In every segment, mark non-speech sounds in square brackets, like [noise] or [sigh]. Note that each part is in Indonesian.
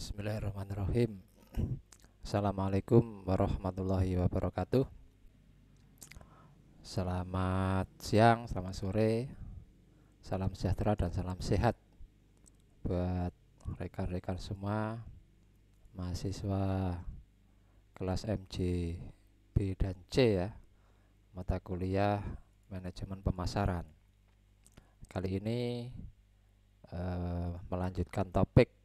Bismillahirrahmanirrahim Assalamualaikum warahmatullahi wabarakatuh Selamat siang, selamat sore Salam sejahtera dan salam sehat Buat rekan-rekan semua Mahasiswa kelas MJ B dan C ya Mata kuliah manajemen pemasaran Kali ini eh, melanjutkan topik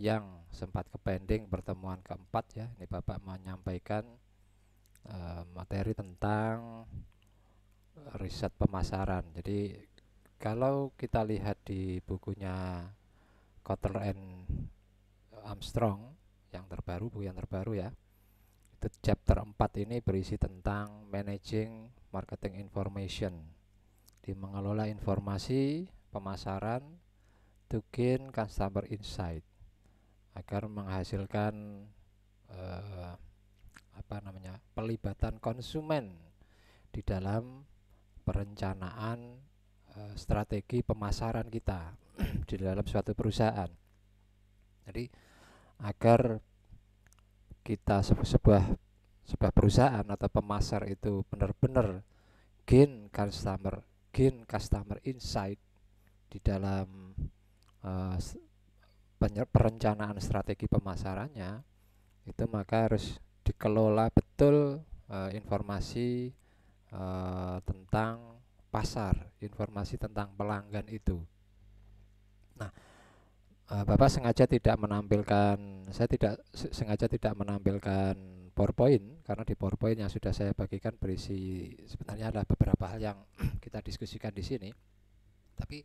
yang sempat ke pending pertemuan keempat ya ini Bapak menyampaikan uh, materi tentang riset pemasaran jadi kalau kita lihat di bukunya Kotler and Armstrong yang terbaru buku yang terbaru ya itu chapter 4 ini berisi tentang managing marketing information di mengelola informasi pemasaran to gain customer insight agar menghasilkan eh, apa namanya pelibatan konsumen di dalam perencanaan eh, strategi pemasaran kita [clears throat] di dalam suatu perusahaan. Jadi agar kita sebuah sebuah perusahaan atau pemasar itu benar-benar gain customer, gain customer insight di dalam uh, perencanaan strategi pemasarannya itu maka harus dikelola betul uh, informasi uh, tentang pasar, informasi tentang pelanggan itu. Nah, eh, Bapak sengaja tidak menampilkan, saya tidak sengaja tidak menampilkan PowerPoint karena di PowerPoint yang sudah saya bagikan berisi sebenarnya ada beberapa hal yang [clears throat] kita diskusikan di sini. Tapi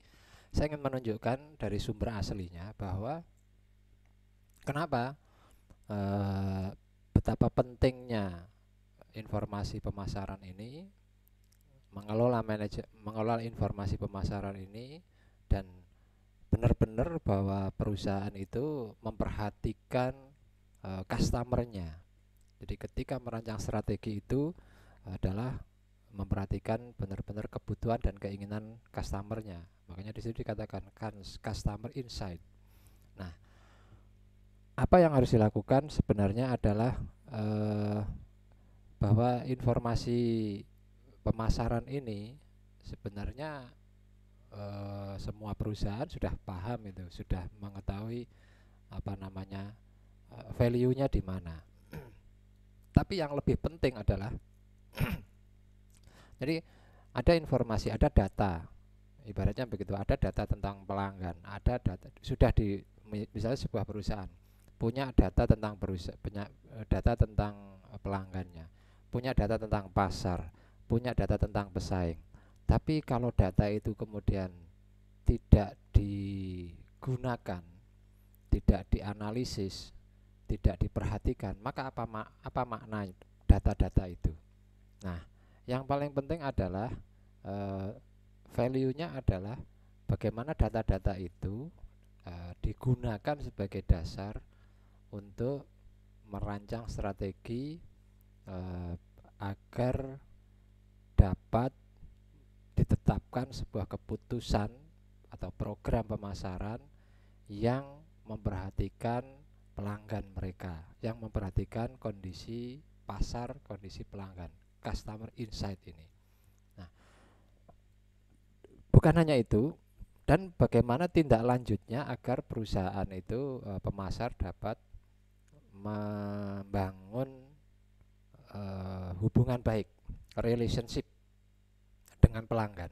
saya ingin menunjukkan dari sumber aslinya bahwa kenapa e, betapa pentingnya informasi pemasaran ini mengelola manage, mengelola informasi pemasaran ini dan benar-benar bahwa perusahaan itu memperhatikan e, customernya jadi ketika merancang strategi itu adalah memperhatikan benar-benar kebutuhan dan keinginan customernya Makanya di situ dikatakan customer insight. Nah, apa yang harus dilakukan sebenarnya adalah eh, bahwa informasi pemasaran ini sebenarnya eh, semua perusahaan sudah paham itu, sudah mengetahui apa namanya eh, value-nya di mana. Tapi yang lebih penting adalah [clears throat] jadi ada informasi, ada data ibaratnya begitu ada data tentang pelanggan ada data sudah di misalnya sebuah perusahaan punya data tentang perusahaan punya eh, data tentang eh, pelanggannya punya data tentang pasar punya data tentang pesaing tapi kalau data itu kemudian tidak digunakan tidak dianalisis tidak diperhatikan maka apa mak apa makna data-data itu nah yang paling penting adalah eh, value-nya adalah bagaimana data-data itu uh, digunakan sebagai dasar untuk merancang strategi uh, agar dapat ditetapkan sebuah keputusan atau program pemasaran yang memperhatikan pelanggan mereka, yang memperhatikan kondisi pasar, kondisi pelanggan, customer insight ini bukan hanya itu, dan bagaimana tindak lanjutnya agar perusahaan itu uh, pemasar dapat membangun uh, hubungan baik, relationship dengan pelanggan.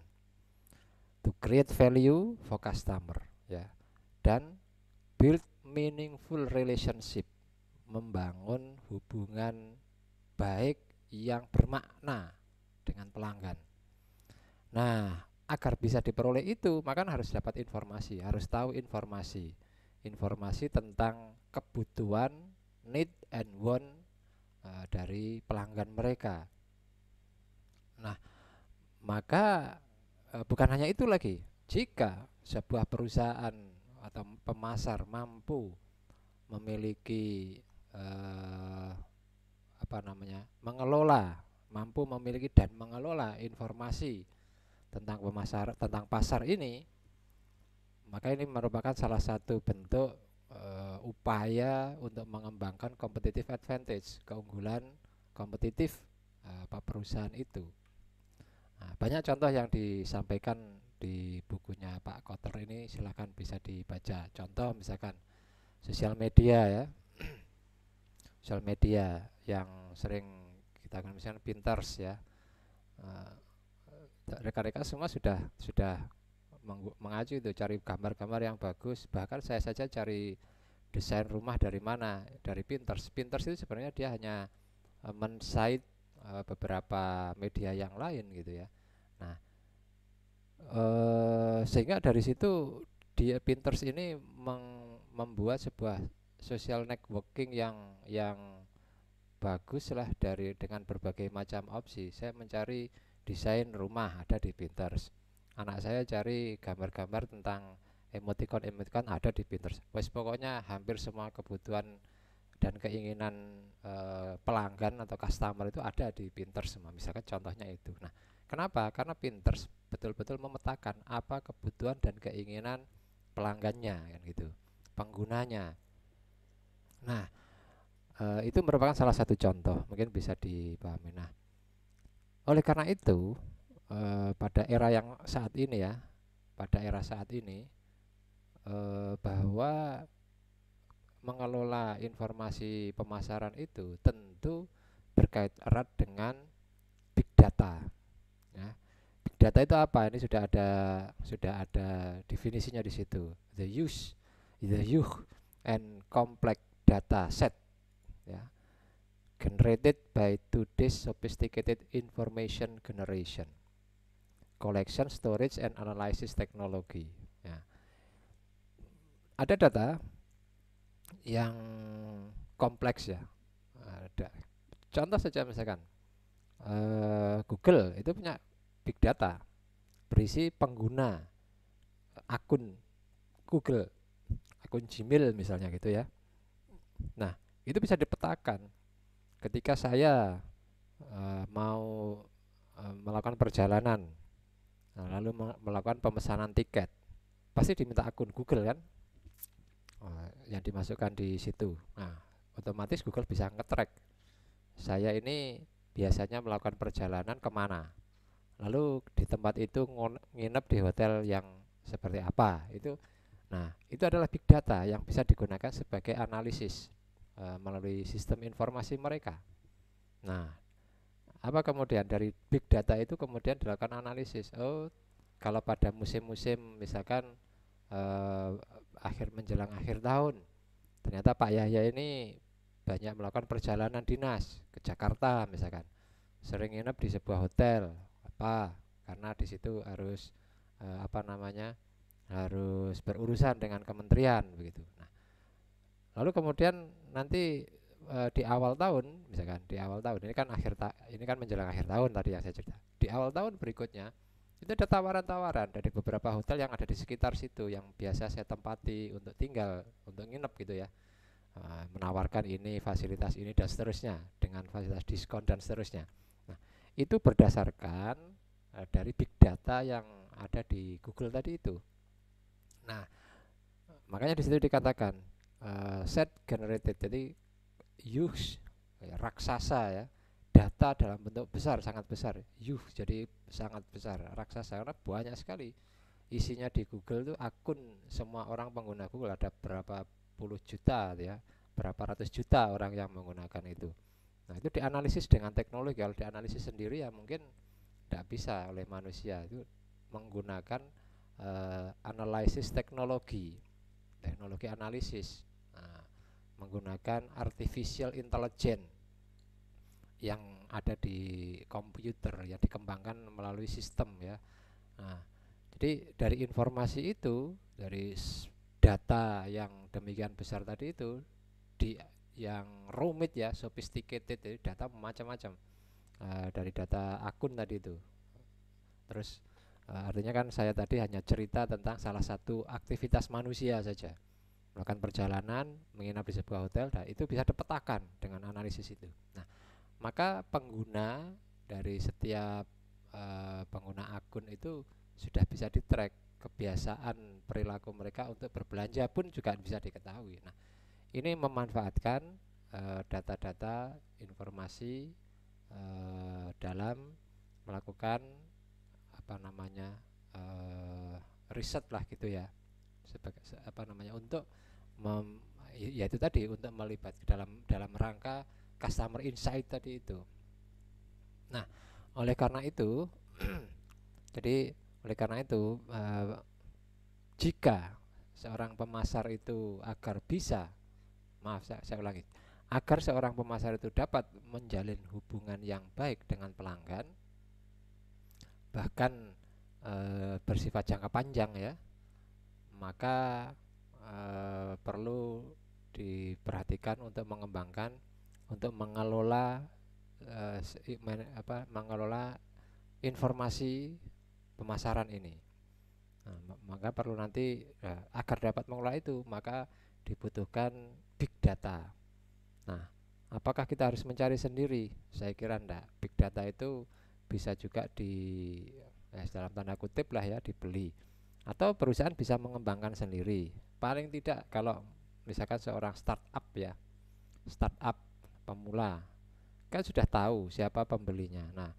To create value for customer ya. Dan build meaningful relationship, membangun hubungan baik yang bermakna dengan pelanggan. Nah, agar bisa diperoleh itu maka kan harus dapat informasi harus tahu informasi informasi tentang kebutuhan need and want uh, dari pelanggan mereka nah maka uh, bukan hanya itu lagi jika sebuah perusahaan atau pemasar mampu memiliki uh, apa namanya mengelola mampu memiliki dan mengelola informasi tentang pemasar tentang pasar ini maka ini merupakan salah satu bentuk uh, upaya untuk mengembangkan competitive advantage keunggulan kompetitif apa eh, perusahaan itu nah, banyak contoh yang disampaikan di bukunya Pak Kotter ini silahkan bisa dibaca contoh misalkan sosial media ya [clears throat] sosial media yang sering kita kan misalnya Pinterest ya eh, rekan-rekan semua sudah sudah mengacu itu cari gambar-gambar yang bagus bahkan saya saja cari desain rumah dari mana dari Pinterest Pinterest itu sebenarnya dia hanya e, mensite e, beberapa media yang lain gitu ya nah e, sehingga dari situ dia Pinterest ini meng, membuat sebuah social networking yang yang bagus lah dari dengan berbagai macam opsi saya mencari desain rumah ada di Pinterest anak saya cari gambar-gambar tentang emoticon emoticon ada di Pinterest wes pokoknya hampir semua kebutuhan dan keinginan e, pelanggan atau customer itu ada di Pinterest semua misalkan contohnya itu nah kenapa karena Pinterest betul-betul memetakan apa kebutuhan dan keinginan pelanggannya kan gitu penggunanya nah e, itu merupakan salah satu contoh mungkin bisa dipahami nah oleh karena itu e, pada era yang saat ini ya pada era saat ini e, bahwa mengelola informasi pemasaran itu tentu berkait erat dengan big data. Ya. Big data itu apa? Ini sudah ada sudah ada definisinya di situ. The use, the use and complex data set. Ya generated by today's sophisticated information generation, collection, storage, and analysis technology. Ya. Ada data yang kompleks ya. Ada. Contoh saja misalkan uh, Google itu punya big data berisi pengguna akun Google, akun Gmail misalnya gitu ya. Nah, itu bisa dipetakan ketika saya uh, mau uh, melakukan perjalanan nah, lalu melakukan pemesanan tiket pasti diminta akun Google kan uh, yang dimasukkan di situ nah otomatis Google bisa ngetrack saya ini biasanya melakukan perjalanan kemana lalu di tempat itu nginep di hotel yang seperti apa itu nah itu adalah big data yang bisa digunakan sebagai analisis uh, melalui sistem informasi mereka. Nah, apa kemudian dari big data itu kemudian dilakukan analisis. Oh, kalau pada musim-musim misalkan uh, akhir menjelang akhir tahun, ternyata Pak Yahya ini banyak melakukan perjalanan dinas ke Jakarta misalkan, sering nginep di sebuah hotel apa karena di situ harus uh, apa namanya harus berurusan dengan kementerian begitu. Nah, Lalu kemudian nanti e, di awal tahun, misalkan di awal tahun ini kan akhir ta ini kan menjelang akhir tahun tadi yang saya cerita. Di awal tahun berikutnya itu ada tawaran-tawaran dari beberapa hotel yang ada di sekitar situ yang biasa saya tempati untuk tinggal, untuk nginep gitu ya. E, menawarkan ini, fasilitas ini dan seterusnya dengan fasilitas diskon dan seterusnya. Nah, itu berdasarkan e, dari big data yang ada di Google tadi itu. Nah, makanya di situ dikatakan uh, set generated jadi huge eh, raksasa ya data dalam bentuk besar sangat besar huge jadi sangat besar raksasa karena banyak sekali isinya di Google itu akun semua orang pengguna Google ada berapa puluh juta gitu ya berapa ratus juta orang yang menggunakan itu nah itu dianalisis dengan teknologi kalau dianalisis sendiri ya mungkin tidak bisa oleh manusia itu menggunakan uh, analisis teknologi teknologi analisis menggunakan artificial intelligence yang ada di komputer ya dikembangkan melalui sistem ya. Nah, jadi dari informasi itu, dari data yang demikian besar tadi itu di yang rumit ya, sophisticated jadi data macam-macam uh, dari data akun tadi itu. Terus uh, artinya kan saya tadi hanya cerita tentang salah satu aktivitas manusia saja melakukan perjalanan, menginap di sebuah hotel, nah itu bisa dipetakan dengan analisis itu. Nah, maka pengguna dari setiap e, pengguna akun itu sudah bisa di track kebiasaan perilaku mereka untuk berbelanja pun juga bisa diketahui. Nah, ini memanfaatkan eh, data-data e, informasi e, dalam melakukan apa namanya riset lah gitu ya sebagai apa namanya untuk mem, ya, ya itu tadi untuk melibat dalam dalam rangka customer insight tadi itu. Nah, oleh karena itu [clears throat] jadi oleh karena itu uh, jika seorang pemasar itu agar bisa maaf saya, saya ulangi agar seorang pemasar itu dapat menjalin hubungan yang baik dengan pelanggan bahkan e, bersifat jangka panjang ya maka e, perlu diperhatikan untuk mengembangkan untuk mengelola eh, apa mengelola informasi pemasaran ini nah, maka perlu nanti e, agar dapat mengelola itu maka dibutuhkan big data nah apakah kita harus mencari sendiri saya kira enggak big data itu bisa juga di eh, dalam tanda kutip lah ya dibeli atau perusahaan bisa mengembangkan sendiri paling tidak kalau misalkan seorang startup ya startup pemula kan sudah tahu siapa pembelinya nah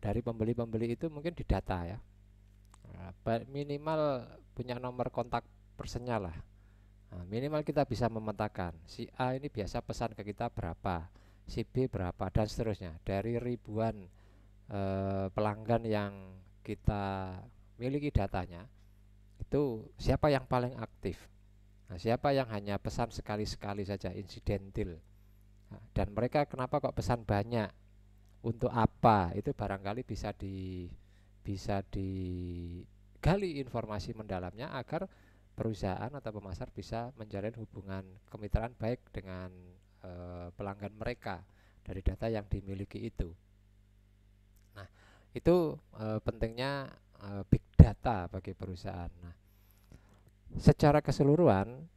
dari pembeli-pembeli itu mungkin didata ya nah, minimal punya nomor kontak persennya lah nah, minimal kita bisa memetakan si A ini biasa pesan ke kita berapa si B berapa dan seterusnya dari ribuan eh, pelanggan yang kita miliki datanya itu siapa yang paling aktif nah, siapa yang hanya pesan sekali-sekali saja insidentil nah, dan mereka kenapa kok pesan banyak untuk apa itu barangkali bisa di bisa digali informasi mendalamnya agar perusahaan atau pemasar bisa menjalin hubungan kemitraan baik dengan e, pelanggan mereka dari data yang dimiliki itu. Nah, itu e, pentingnya e, big data bagi perusahaan. Nah, secara keseluruhan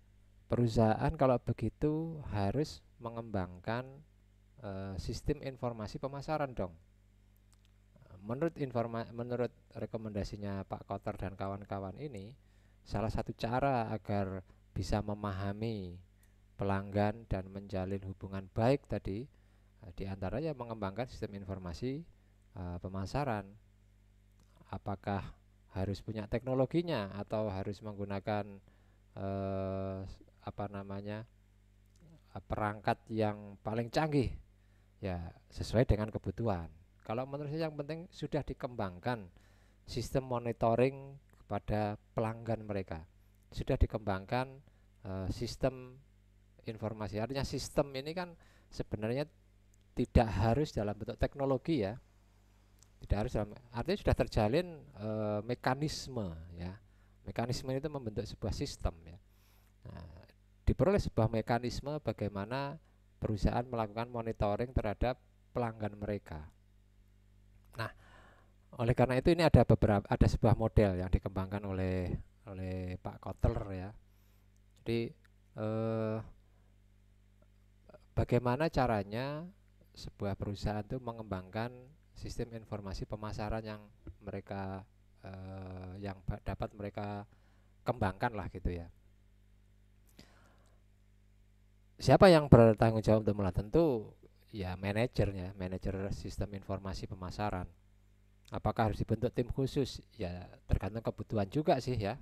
perusahaan kalau begitu harus mengembangkan uh, sistem informasi pemasaran dong. Menurut informa menurut rekomendasinya Pak Kotor dan kawan-kawan ini, salah satu cara agar bisa memahami pelanggan dan menjalin hubungan baik tadi diantaranya eh, di mengembangkan sistem informasi uh, pemasaran. Apakah harus punya teknologinya atau harus menggunakan eh, apa namanya perangkat yang paling canggih ya sesuai dengan kebutuhan. Kalau menurut saya yang penting sudah dikembangkan sistem monitoring kepada pelanggan mereka. Sudah dikembangkan eh, sistem informasi. Artinya sistem ini kan sebenarnya tidak harus dalam bentuk teknologi ya, tidak harus dalam artinya sudah terjalin e, mekanisme ya mekanisme itu membentuk sebuah sistem ya nah, diperoleh sebuah mekanisme bagaimana perusahaan melakukan monitoring terhadap pelanggan mereka nah oleh karena itu ini ada beberapa ada sebuah model yang dikembangkan oleh oleh Pak Kotler ya jadi e, bagaimana caranya sebuah perusahaan itu mengembangkan sistem informasi pemasaran yang mereka uh, yang dapat mereka kembangkan lah gitu ya. Siapa yang bertanggung jawab untuk melihat tentu ya manajernya, manajer sistem informasi pemasaran. Apakah harus dibentuk tim khusus? Ya tergantung kebutuhan juga sih ya.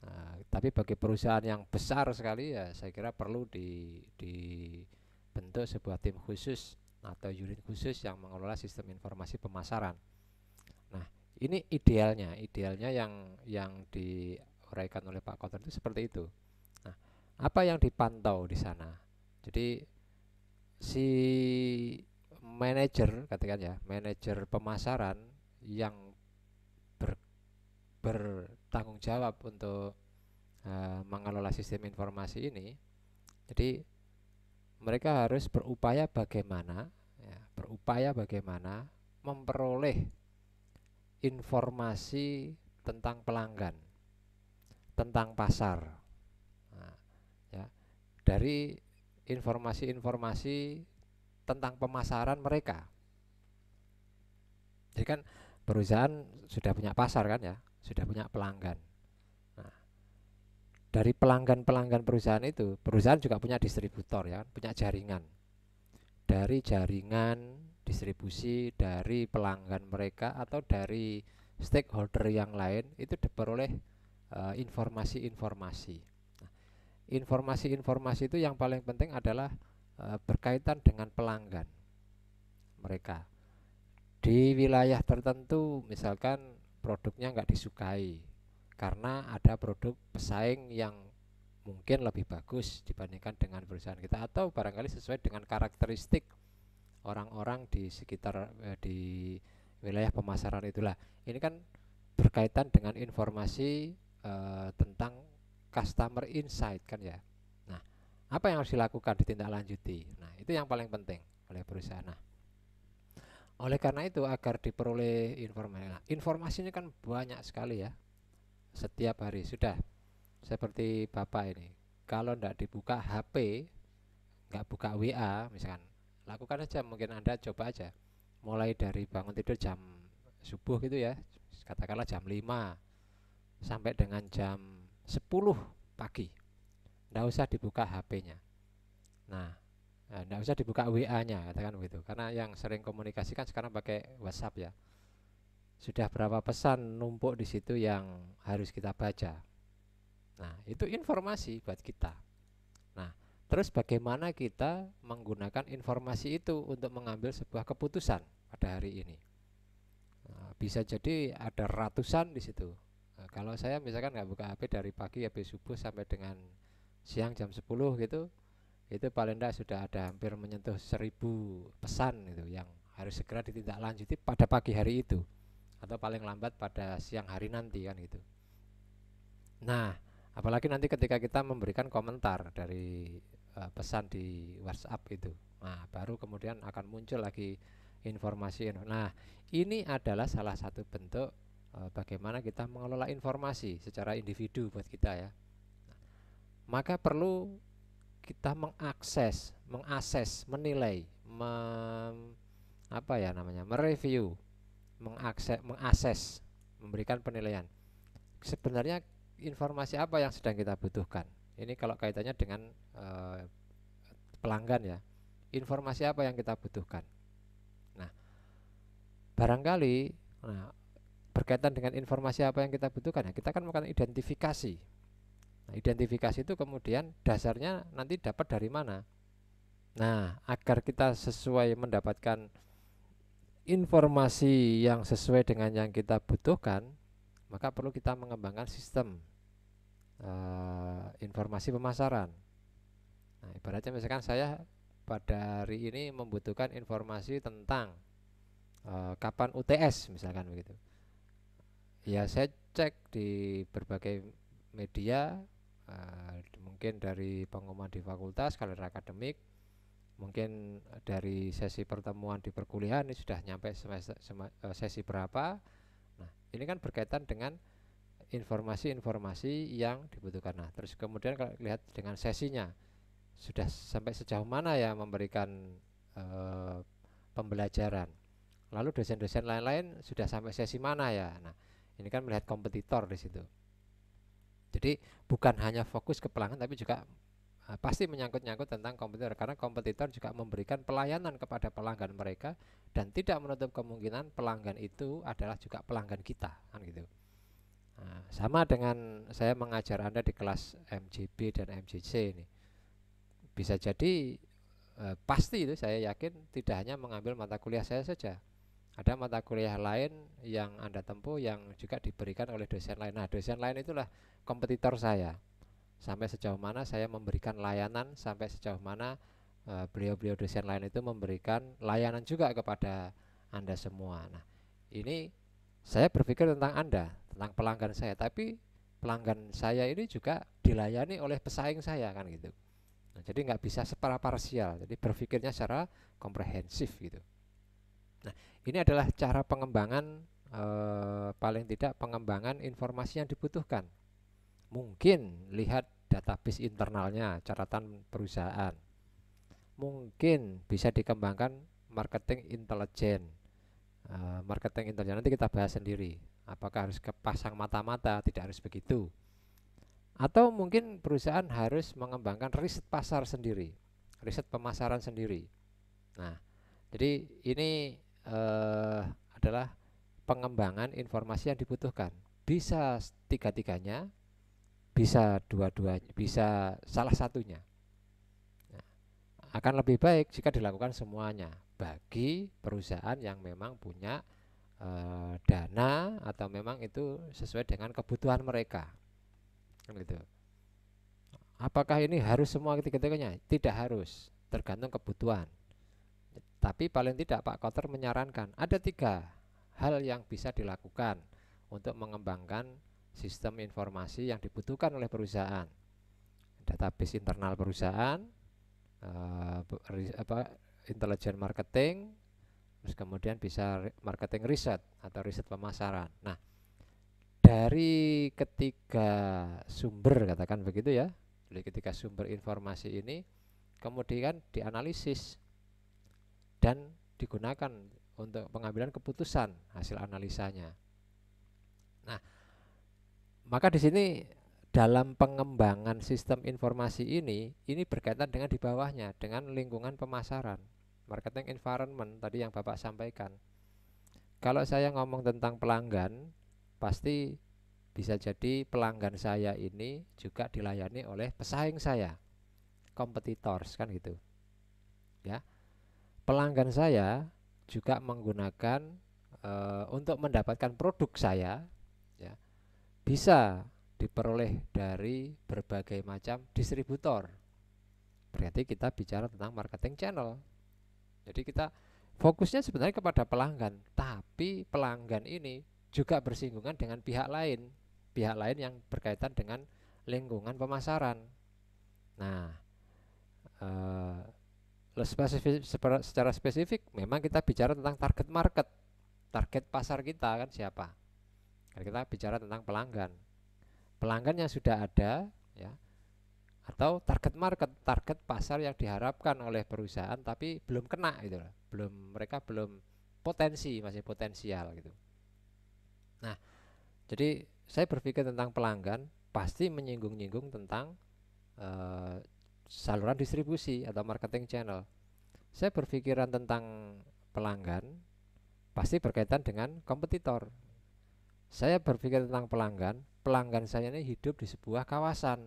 Nah, tapi bagi perusahaan yang besar sekali ya saya kira perlu di dibentuk sebuah tim khusus atau unit khusus yang mengelola sistem informasi pemasaran. Nah, ini idealnya, idealnya yang yang diuraikan oleh Pak Kotor itu seperti itu. Nah, apa yang dipantau di sana? Jadi si manajer katakan ya, manajer pemasaran yang ber, bertanggung jawab untuk uh, mengelola sistem informasi ini. Jadi mereka harus berupaya bagaimana ya, berupaya bagaimana memperoleh informasi tentang pelanggan tentang pasar nah, ya dari informasi-informasi tentang pemasaran mereka jadi kan perusahaan sudah punya pasar kan ya sudah punya pelanggan dari pelanggan-pelanggan perusahaan itu, perusahaan juga punya distributor ya, punya jaringan. Dari jaringan distribusi dari pelanggan mereka atau dari stakeholder yang lain itu diperoleh eh, informasi-informasi. uh, informasi-informasi itu yang paling penting adalah uh, berkaitan dengan pelanggan mereka. Di wilayah tertentu misalkan produknya nggak disukai, karena ada produk pesaing yang mungkin lebih bagus dibandingkan dengan perusahaan kita atau barangkali sesuai dengan karakteristik orang-orang di sekitar eh, di wilayah pemasaran itulah. Ini kan berkaitan dengan informasi eh, tentang customer insight kan ya. Nah, apa yang harus dilakukan ditindaklanjuti? Nah, itu yang paling penting oleh perusahaan. Nah, oleh karena itu agar diperoleh informasi. Nah, informasinya kan banyak sekali ya setiap hari sudah seperti bapak ini kalau tidak dibuka HP nggak buka WA misalkan lakukan aja mungkin anda coba aja mulai dari bangun tidur jam subuh gitu ya katakanlah jam 5 sampai dengan jam 10 pagi ndak usah dibuka HP-nya nah eh, ndak usah dibuka WA-nya katakan begitu karena yang sering komunikasikan sekarang pakai WhatsApp ya sudah berapa pesan numpuk di situ yang harus kita baca. Nah, itu informasi buat kita. Nah, terus bagaimana kita menggunakan informasi itu untuk mengambil sebuah keputusan pada hari ini? Nah, bisa jadi ada ratusan di situ. Nah, kalau saya misalkan nggak buka HP dari pagi habis subuh sampai dengan siang jam 10 gitu, itu paling tidak sudah ada hampir menyentuh seribu pesan itu yang harus segera ditindaklanjuti pada pagi hari itu atau paling lambat pada siang hari nanti kan gitu. Nah, apalagi nanti ketika kita memberikan komentar dari uh, pesan di WhatsApp itu. Nah, baru kemudian akan muncul lagi informasi. Nah, ini adalah salah satu bentuk uh, bagaimana kita mengelola informasi secara individu buat kita ya. maka perlu kita mengakses, mengakses, menilai, mem, apa ya namanya, mereview mengakses, mengakses, memberikan penilaian. Sebenarnya informasi apa yang sedang kita butuhkan? Ini kalau kaitannya dengan e, pelanggan ya. Informasi apa yang kita butuhkan? Nah, barangkali nah berkaitan dengan informasi apa yang kita butuhkan ya, kita kan melakukan identifikasi. Nah, identifikasi itu kemudian dasarnya nanti dapat dari mana? Nah, agar kita sesuai mendapatkan informasi yang sesuai dengan yang kita butuhkan, maka perlu kita mengembangkan sistem uh, informasi pemasaran. Nah, ibaratnya misalkan saya pada hari ini membutuhkan informasi tentang uh, kapan UTS misalkan begitu. Ya saya cek di berbagai media, uh, mungkin dari pengumuman di fakultas, kalender akademik, mungkin dari sesi pertemuan di perkuliahan ini sudah nyampe semester, semester, sesi berapa nah ini kan berkaitan dengan informasi-informasi yang dibutuhkan nah terus kemudian kalau lihat dengan sesinya sudah sampai sejauh mana ya memberikan e, pembelajaran lalu dosen-dosen lain-lain sudah sampai sesi mana ya nah ini kan melihat kompetitor di situ jadi bukan hanya fokus ke pelanggan tapi juga Nah, pasti menyangkut-nyangkut tentang kompetitor karena kompetitor juga memberikan pelayanan kepada pelanggan mereka dan tidak menutup kemungkinan pelanggan itu adalah juga pelanggan kita kan gitu. Nah, sama dengan saya mengajar Anda di kelas MJB dan MJC ini. Bisa jadi eh, pasti itu saya yakin tidak hanya mengambil mata kuliah saya saja. Ada mata kuliah lain yang Anda tempuh yang juga diberikan oleh dosen lain. Nah, dosen lain itulah kompetitor saya sampai sejauh mana saya memberikan layanan sampai sejauh mana eh, beliau-beliau uh, dosen lain itu memberikan layanan juga kepada anda semua nah ini saya berpikir tentang anda tentang pelanggan saya tapi pelanggan saya ini juga dilayani oleh pesaing saya kan gitu nah, jadi nggak bisa separa parsial jadi berpikirnya secara komprehensif gitu nah ini adalah cara pengembangan e, paling tidak pengembangan informasi yang dibutuhkan Mungkin lihat database internalnya, catatan perusahaan. Mungkin bisa dikembangkan marketing intelijen. Eh, marketing intelijen nanti kita bahas sendiri. Apakah harus kepasang mata-mata? Tidak harus begitu. Atau mungkin perusahaan harus mengembangkan riset pasar sendiri, riset pemasaran sendiri. Nah, jadi ini uh, adalah pengembangan informasi yang dibutuhkan. Bisa tiga-tiganya, bisa dua-duanya bisa salah satunya nah, akan lebih baik jika dilakukan semuanya bagi perusahaan yang memang punya e, dana atau memang itu sesuai dengan kebutuhan mereka kan gitu apakah ini harus semua ketiga-tiganya tidak harus tergantung kebutuhan tapi paling tidak Pak Koter menyarankan ada tiga hal yang bisa dilakukan untuk mengembangkan sistem informasi yang dibutuhkan oleh perusahaan database internal perusahaan eh, apa intelijen marketing terus kemudian bisa marketing riset atau riset pemasaran nah dari ketiga sumber katakan begitu ya dari ketiga sumber informasi ini kemudian dianalisis dan digunakan untuk pengambilan keputusan hasil analisanya nah maka di sini dalam pengembangan sistem informasi ini ini berkaitan dengan di bawahnya dengan lingkungan pemasaran marketing environment tadi yang Bapak sampaikan kalau saya ngomong tentang pelanggan pasti bisa jadi pelanggan saya ini juga dilayani oleh pesaing saya competitors kan gitu ya pelanggan saya juga menggunakan e, untuk mendapatkan produk saya bisa diperoleh dari berbagai macam distributor. Berarti kita bicara tentang marketing channel. Jadi kita fokusnya sebenarnya kepada pelanggan, tapi pelanggan ini juga bersinggungan dengan pihak lain, pihak lain yang berkaitan dengan lingkungan pemasaran. Nah, eh, spesifik, secara spesifik memang kita bicara tentang target market, target pasar kita kan siapa? Karena kita bicara tentang pelanggan. Pelanggan yang sudah ada ya atau target market, target pasar yang diharapkan oleh perusahaan tapi belum kena gitu loh. Belum mereka belum potensi, masih potensial gitu. Nah, jadi saya berpikir tentang pelanggan pasti menyinggung-nyinggung tentang e, saluran distribusi atau marketing channel. Saya berpikiran tentang pelanggan pasti berkaitan dengan kompetitor saya berpikir tentang pelanggan, pelanggan saya ini hidup di sebuah kawasan.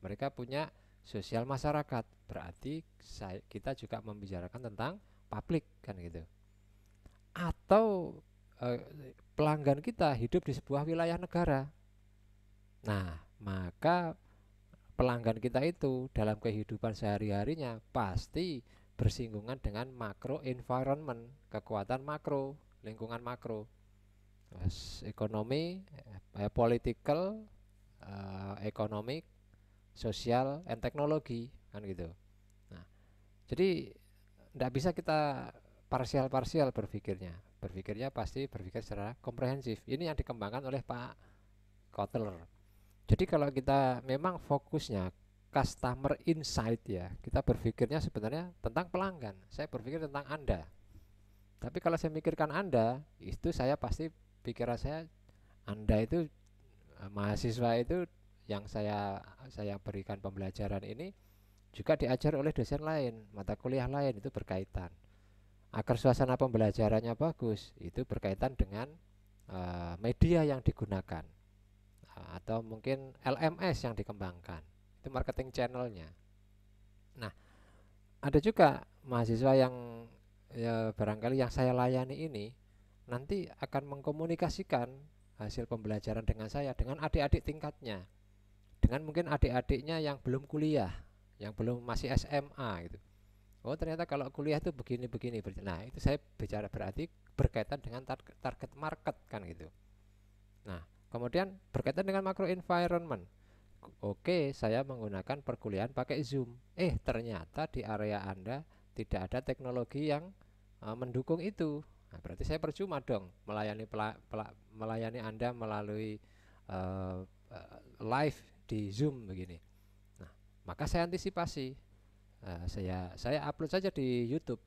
Mereka punya sosial masyarakat. Berarti saya, kita juga membicarakan tentang publik kan gitu. Atau e, pelanggan kita hidup di sebuah wilayah negara. Nah, maka pelanggan kita itu dalam kehidupan sehari-harinya pasti bersinggungan dengan makro environment, kekuatan makro, lingkungan makro ekonomi, eh, political, eh, ekonomi, sosial, and teknologi kan gitu. Nah, jadi tidak bisa kita parsial-parsial berpikirnya. Berpikirnya pasti berpikir secara komprehensif. Ini yang dikembangkan oleh Pak Kotler. Jadi kalau kita memang fokusnya customer insight ya, kita berpikirnya sebenarnya tentang pelanggan. Saya berpikir tentang Anda. Tapi kalau saya mikirkan Anda, itu saya pasti pikiran saya anda itu eh, mahasiswa itu yang saya saya berikan pembelajaran ini juga diajar oleh dosen lain mata kuliah lain itu berkaitan agar suasana pembelajarannya bagus itu berkaitan dengan uh, media yang digunakan uh, atau mungkin LMS yang dikembangkan itu marketing channelnya nah ada juga mahasiswa yang ya barangkali yang saya layani ini nanti akan mengkomunikasikan hasil pembelajaran dengan saya dengan adik-adik tingkatnya dengan mungkin adik-adiknya yang belum kuliah yang belum masih SMA gitu oh ternyata kalau kuliah itu begini begini nah itu saya bicara berarti berkaitan dengan tar target market kan gitu nah kemudian berkaitan dengan macro environment Oke, saya menggunakan perkuliahan pakai Zoom. Eh, ternyata di area Anda tidak ada teknologi yang uh, mendukung itu. Nah, berarti saya percuma dong melayani pela, pela, melayani Anda melalui uh, uh, live di Zoom begini. Nah, maka saya antisipasi. Uh, saya saya upload saja di YouTube.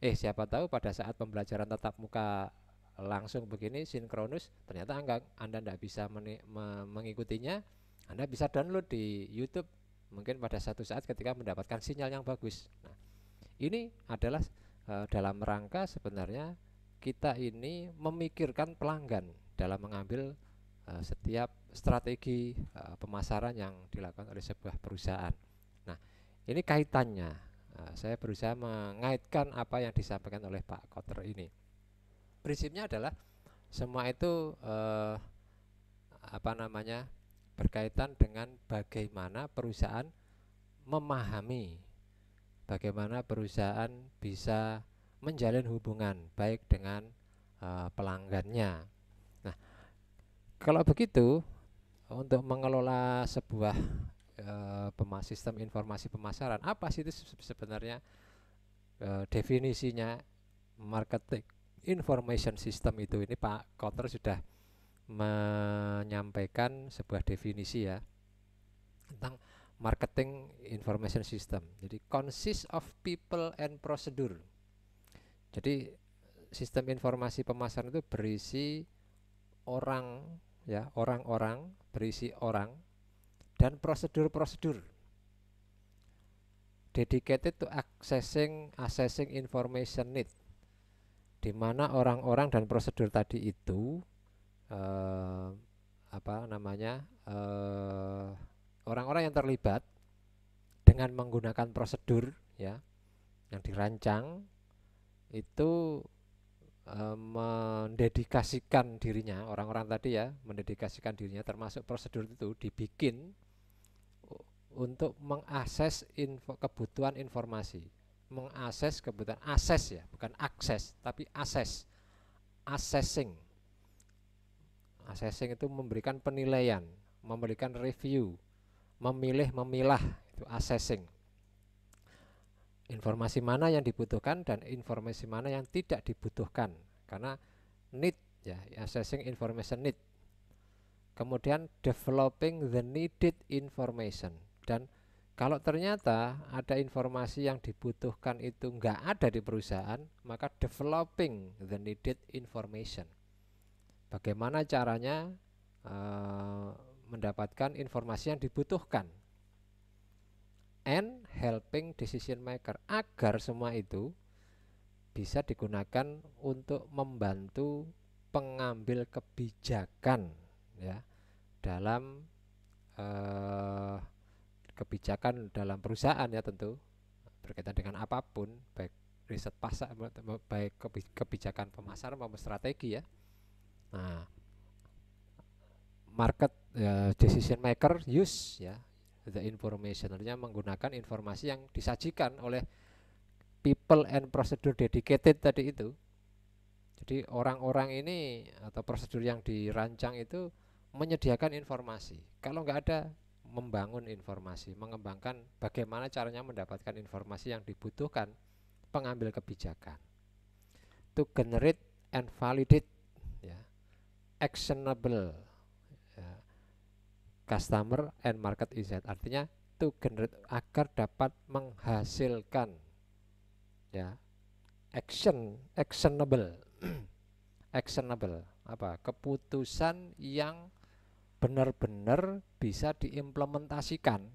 Eh, siapa tahu pada saat pembelajaran tatap muka langsung begini sinkronus, ternyata Anda tidak bisa mengikutinya. Anda bisa download di YouTube mungkin pada satu saat ketika mendapatkan sinyal yang bagus. Nah, ini adalah e, dalam rangka sebenarnya kita ini memikirkan pelanggan dalam mengambil uh, setiap strategi uh, pemasaran yang dilakukan oleh sebuah perusahaan. Nah, ini kaitannya. Uh, saya berusaha mengaitkan apa yang disampaikan oleh Pak Kotter ini. Prinsipnya adalah semua itu uh, apa namanya berkaitan dengan bagaimana perusahaan memahami bagaimana perusahaan bisa menjalin hubungan baik dengan uh, pelanggannya. Nah, kalau begitu untuk mengelola sebuah uh, sistem informasi pemasaran apa sih itu sebenarnya uh, definisinya marketing information system itu ini Pak Kotter sudah menyampaikan sebuah definisi ya tentang marketing information system. Jadi consists of people and procedure jadi sistem informasi pemasaran itu berisi orang ya, orang-orang, berisi orang dan prosedur-prosedur dedicated to accessing accessing information need di mana orang-orang dan prosedur tadi itu eh, apa namanya eh, orang-orang eh, yang terlibat dengan menggunakan prosedur ya yang dirancang itu eh, mendedikasikan dirinya orang-orang tadi ya mendedikasikan dirinya termasuk prosedur itu dibikin untuk mengakses info, kebutuhan informasi mengakses kebutuhan akses ya bukan akses tapi akses assessing assessing itu memberikan penilaian memberikan review memilih memilah itu assessing informasi mana yang dibutuhkan dan informasi mana yang tidak dibutuhkan karena need ya assessing information need kemudian developing the needed information dan kalau ternyata ada informasi yang dibutuhkan itu enggak ada di perusahaan maka developing the needed information bagaimana caranya uh, mendapatkan informasi yang dibutuhkan and helping decision maker agar semua itu bisa digunakan untuk membantu pengambil kebijakan ya dalam eh, kebijakan dalam perusahaan ya tentu berkaitan dengan apapun baik riset pasar baik kebijakan pemasaran maupun strategi ya nah market ya, decision maker use ya the information artinya menggunakan informasi yang disajikan oleh people and procedure dedicated tadi itu jadi orang-orang ini atau prosedur yang dirancang itu menyediakan informasi kalau nggak ada membangun informasi mengembangkan bagaimana caranya mendapatkan informasi yang dibutuhkan pengambil kebijakan to generate and validate ya actionable customer and market insight artinya to generate agar dapat menghasilkan ya action actionable [clears throat] actionable apa keputusan yang benar-benar bisa diimplementasikan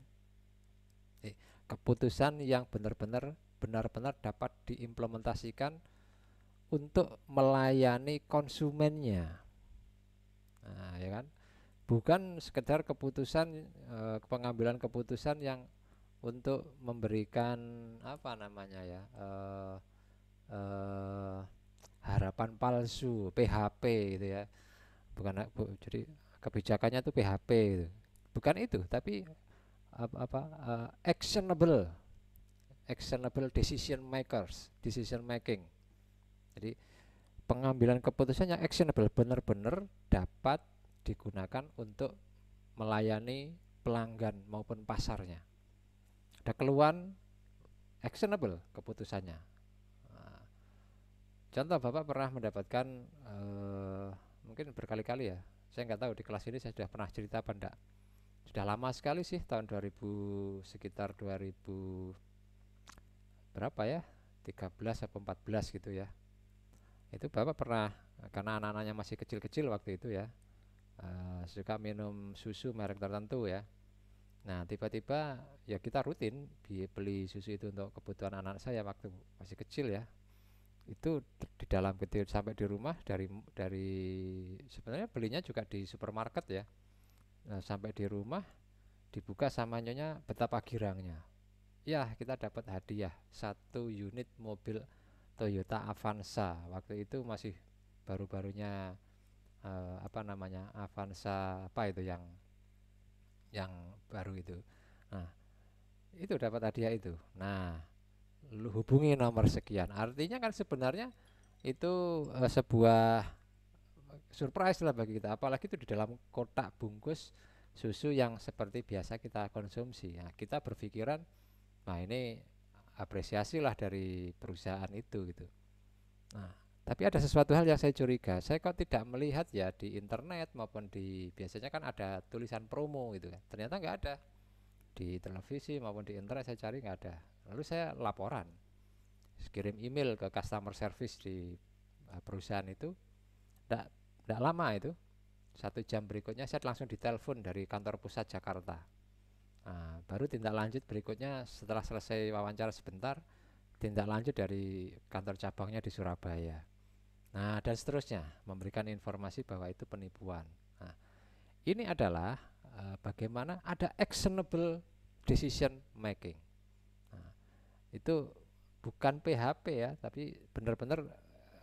eh, keputusan yang benar-benar benar-benar dapat diimplementasikan untuk melayani konsumennya nah, ya kan bukan sekedar keputusan e, pengambilan keputusan yang untuk memberikan apa namanya ya e, e, harapan palsu PHP gitu ya bukan bu, jadi kebijakannya itu PHP gitu. bukan itu tapi apa, apa e, actionable actionable decision makers decision making jadi pengambilan keputusannya actionable benar-benar dapat digunakan untuk melayani pelanggan maupun pasarnya. Ada keluhan actionable keputusannya. Nah, contoh Bapak pernah mendapatkan uh, mungkin berkali-kali ya. Saya nggak tahu di kelas ini saya sudah pernah cerita apa enggak. Sudah lama sekali sih tahun 2000 sekitar 2000 berapa ya? 13 atau 14 gitu ya. Itu Bapak pernah karena anak-anaknya masih kecil-kecil waktu itu ya Eh, suka minum susu merek tertentu ya nah tiba-tiba ya kita rutin beli susu itu untuk kebutuhan anak saya waktu masih kecil ya itu di dalam kecil sampai di rumah dari dari sebenarnya belinya juga di supermarket ya nah, sampai di rumah dibuka sama nyonya betapa girangnya ya kita dapat hadiah satu unit mobil Toyota Avanza waktu itu masih baru-barunya uh, apa namanya Avanza apa itu yang yang baru itu nah itu dapat hadiah itu nah lu hubungi nomor sekian artinya kan sebenarnya itu uh, sebuah surprise lah bagi kita apalagi itu di dalam kotak bungkus susu yang seperti biasa kita konsumsi nah, kita berpikiran nah ini apresiasi lah dari perusahaan itu gitu nah tapi ada sesuatu hal yang saya curiga. Saya kok tidak melihat ya di internet maupun di biasanya kan ada tulisan promo gitu kan. Ternyata nggak ada di televisi maupun di internet saya cari nggak ada. Lalu saya laporan, kirim email ke customer service di eh, perusahaan itu. Tidak lama itu, satu jam berikutnya saya langsung ditelepon dari kantor pusat Jakarta. Nah, baru tindak lanjut berikutnya setelah selesai wawancara sebentar, tindak lanjut dari kantor cabangnya di Surabaya. Nah, dan seterusnya memberikan informasi bahwa itu penipuan. Nah, ini adalah e, bagaimana ada actionable decision making. Nah, itu bukan PHP ya, tapi benar-benar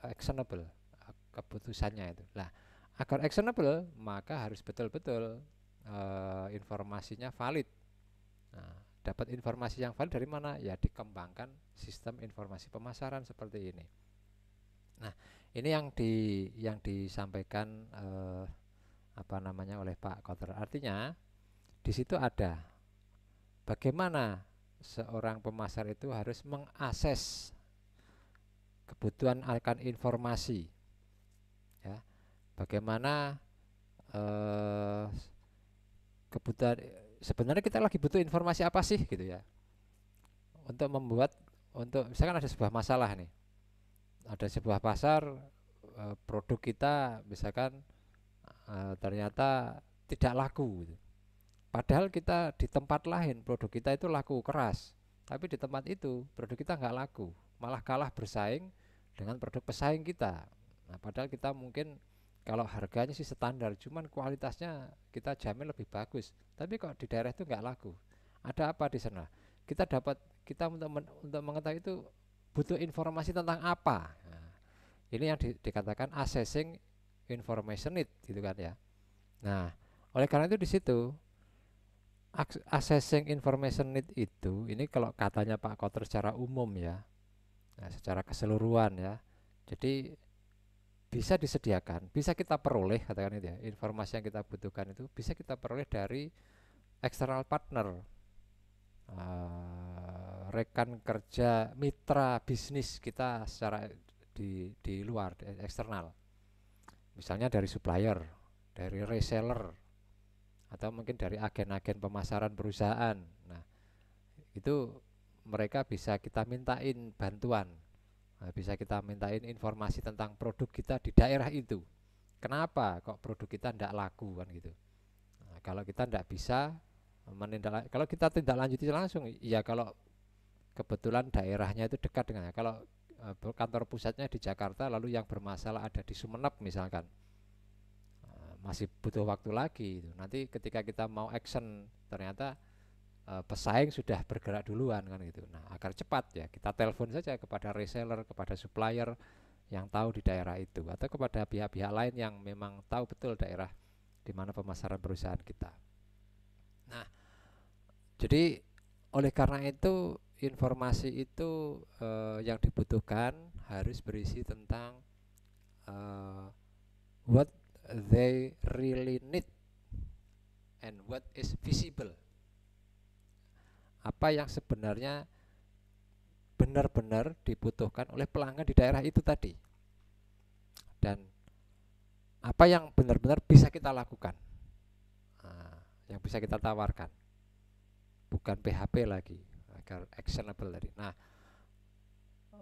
eh, actionable eh, keputusannya itu. Nah, agar actionable maka harus betul-betul e, informasinya valid. Nah, dapat informasi yang valid dari mana? Ya dikembangkan sistem informasi pemasaran seperti ini. Nah, ini yang di yang disampaikan eh, apa namanya oleh Pak Kotor. Artinya di situ ada bagaimana seorang pemasar itu harus mengakses kebutuhan akan informasi. Ya. Bagaimana eh, kebutuhan sebenarnya kita lagi butuh informasi apa sih gitu ya. Untuk membuat untuk misalkan ada sebuah masalah nih ada sebuah pasar eh, produk kita misalkan eh, ternyata tidak laku gitu. padahal kita di tempat lain produk kita itu laku keras tapi di tempat itu produk kita nggak laku malah kalah bersaing dengan produk pesaing kita nah padahal kita mungkin kalau harganya sih standar cuman kualitasnya kita jamin lebih bagus tapi kok di daerah itu nggak laku ada apa di sana kita dapat kita untuk men, untuk mengetahui itu butuh informasi tentang apa nah, ini yang di, dikatakan assessing information need gitu kan ya nah oleh karena itu di situ assessing information need itu ini kalau katanya Pak Kotor secara umum ya nah, secara keseluruhan ya jadi bisa disediakan bisa kita peroleh katakan itu ya informasi yang kita butuhkan itu bisa kita peroleh dari external partner ah, rekan kerja mitra bisnis kita secara di di luar di eksternal misalnya dari supplier dari reseller atau mungkin dari agen-agen pemasaran perusahaan nah itu mereka bisa kita mintain bantuan nah, bisa kita mintain informasi tentang produk kita di daerah itu kenapa kok produk kita tidak laku kan gitu nah, kalau kita tidak bisa menindak kalau kita tidak lanjuti langsung ya kalau kebetulan daerahnya itu dekat dengan Kalau eh, kantor pusatnya di Jakarta lalu yang bermasalah ada di Sumeneb misalkan eh, masih butuh waktu lagi itu. Nanti ketika kita mau action ternyata eh, pesaing sudah bergerak duluan kan gitu. Nah, agar cepat ya kita telepon saja kepada reseller, kepada supplier yang tahu di daerah itu atau kepada pihak-pihak lain yang memang tahu betul daerah di mana pemasaran perusahaan kita. Nah, jadi oleh karena itu informasi itu uh, yang dibutuhkan harus berisi tentang uh, what they really need and what is visible. Apa yang sebenarnya benar-benar dibutuhkan oleh pelanggan di daerah itu tadi. Dan apa yang benar-benar bisa kita lakukan. Ah, yang bisa kita tawarkan. Bukan PHP lagi, agar actionable tadi. Nah,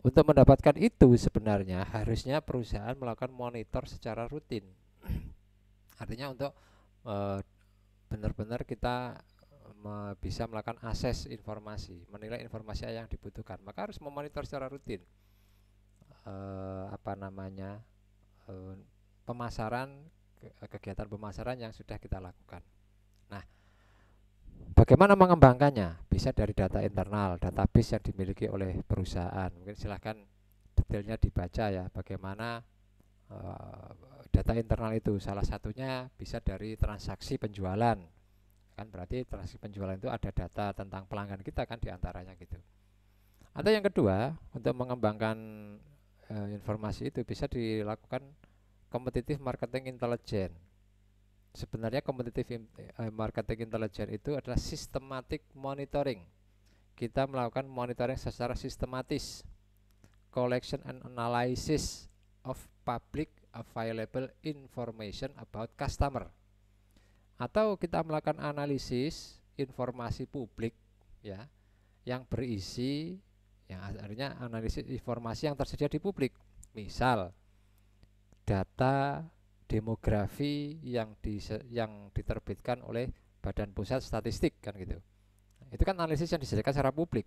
untuk mendapatkan itu sebenarnya harusnya perusahaan melakukan monitor secara rutin. Artinya untuk eh, benar-benar kita me bisa melakukan akses informasi, menilai informasi yang dibutuhkan. Maka harus memonitor secara rutin e, apa namanya e, pemasaran kegiatan pemasaran yang sudah kita lakukan. Bagaimana mengembangkannya? Bisa dari data internal, database yang dimiliki oleh perusahaan. Mungkin silahkan detailnya dibaca ya, bagaimana eh, data internal itu. Salah satunya bisa dari transaksi penjualan. Kan berarti transaksi penjualan itu ada data tentang pelanggan kita kan diantaranya gitu. Atau yang kedua, untuk mengembangkan uh, informasi itu bisa dilakukan kompetitif marketing intelijen Sebenarnya competitive eh, marketing intelligence itu adalah systematic monitoring. Kita melakukan monitoring secara sistematis. Collection and analysis of public available information about customer. Atau kita melakukan analisis informasi publik ya yang berisi yang artinya analisis informasi yang tersedia di publik. Misal data demografi yang di, yang diterbitkan oleh Badan Pusat Statistik kan gitu. Itu kan analisis yang disediakan secara publik.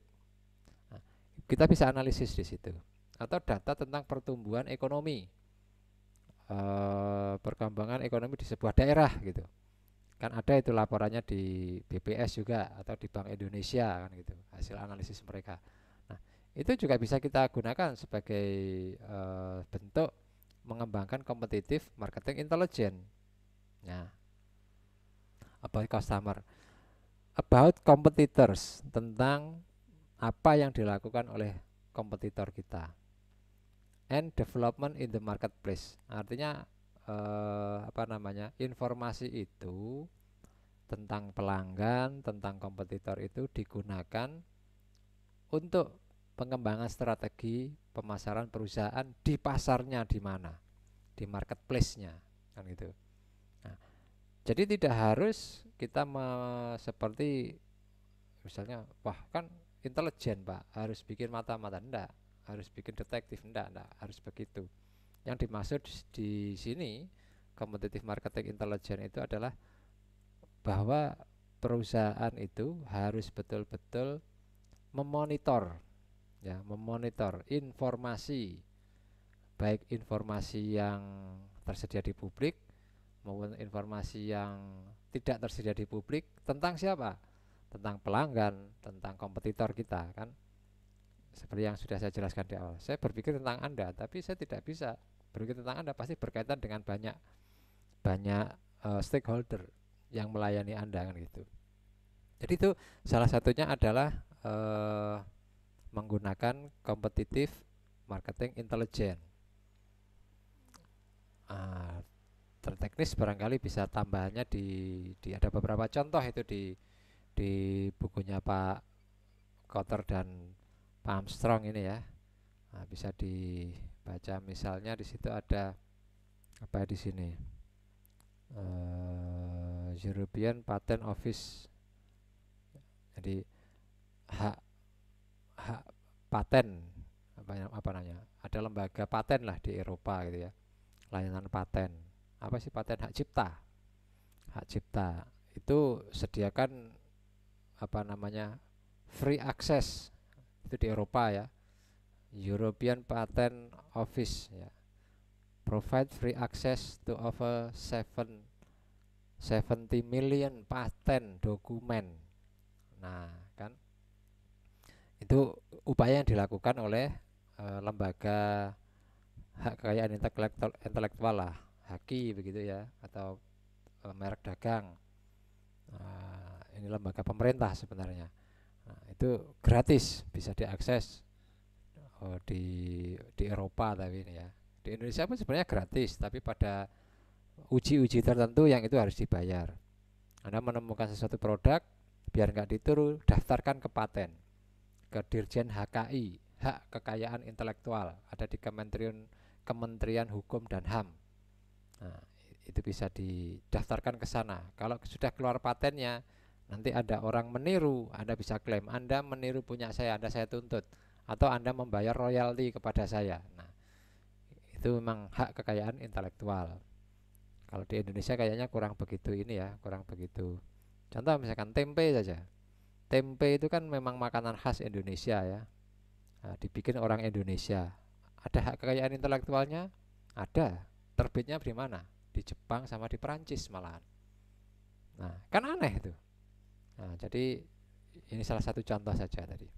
Nah, kita bisa analisis di situ atau data tentang pertumbuhan ekonomi e, perkembangan ekonomi di sebuah daerah gitu kan ada itu laporannya di BPS juga atau di Bank Indonesia kan gitu hasil analisis mereka nah itu juga bisa kita gunakan sebagai e, bentuk mengembangkan kompetitif marketing intelligent. Nah, about customer, about competitors tentang apa yang dilakukan oleh kompetitor kita. And development in the marketplace. Artinya eh, apa namanya? Informasi itu tentang pelanggan, tentang kompetitor itu digunakan untuk pengembangan strategi pemasaran perusahaan di pasarnya di mana, di marketplace-nya kan gitu. Nah, jadi tidak harus kita seperti misalnya wah kan intelijen pak harus bikin mata-mata ndak harus bikin detektif ndak ndak harus begitu yang dimaksud di sini kompetitif marketing intelijen itu adalah bahwa perusahaan itu harus betul-betul memonitor ya memonitor informasi baik informasi yang tersedia di publik maupun informasi yang tidak tersedia di publik tentang siapa tentang pelanggan tentang kompetitor kita kan seperti yang sudah saya jelaskan di awal saya berpikir tentang anda tapi saya tidak bisa berpikir tentang anda pasti berkaitan dengan banyak banyak uh, stakeholder yang melayani anda kan gitu jadi itu salah satunya adalah uh, menggunakan kompetitif marketing intelijen Uh, ah, terteknis barangkali bisa tambahannya di, di ada beberapa contoh itu di di bukunya Pak Kotter dan Pak Armstrong ini ya. Nah, bisa dibaca misalnya di situ ada apa di sini uh, European Patent Office jadi hak paten apa, apa namanya ada lembaga paten lah di Eropa gitu ya layanan paten apa sih paten hak cipta hak cipta itu sediakan apa namanya free access itu di Eropa ya European Patent Office ya provide free access to over seven seventy million patent dokumen nah kan itu upaya yang dilakukan oleh e, lembaga hak kekayaan intelektual, intelektual lah haki begitu ya atau e, merek dagang e, ini lembaga pemerintah sebenarnya nah, itu gratis bisa diakses oh, di di Eropa tapi ini ya di Indonesia pun sebenarnya gratis tapi pada uji-uji tertentu yang itu harus dibayar anda menemukan sesuatu produk biar nggak dituruh daftarkan ke paten ke Dirjen HKI, Hak Kekayaan Intelektual, ada di Kementerian Kementerian Hukum dan HAM. Nah, itu bisa didaftarkan ke sana. Kalau sudah keluar patennya, nanti ada orang meniru, Anda bisa klaim Anda meniru punya saya, Anda saya tuntut atau Anda membayar royalti kepada saya. Nah, itu memang hak kekayaan intelektual. Kalau di Indonesia kayaknya kurang begitu ini ya, kurang begitu. Contoh misalkan tempe saja tempe itu kan memang makanan khas Indonesia ya nah, dibikin orang Indonesia ada hak kekayaan intelektualnya ada terbitnya di mana di Jepang sama di Perancis malahan nah kan aneh itu nah, jadi ini salah satu contoh saja tadi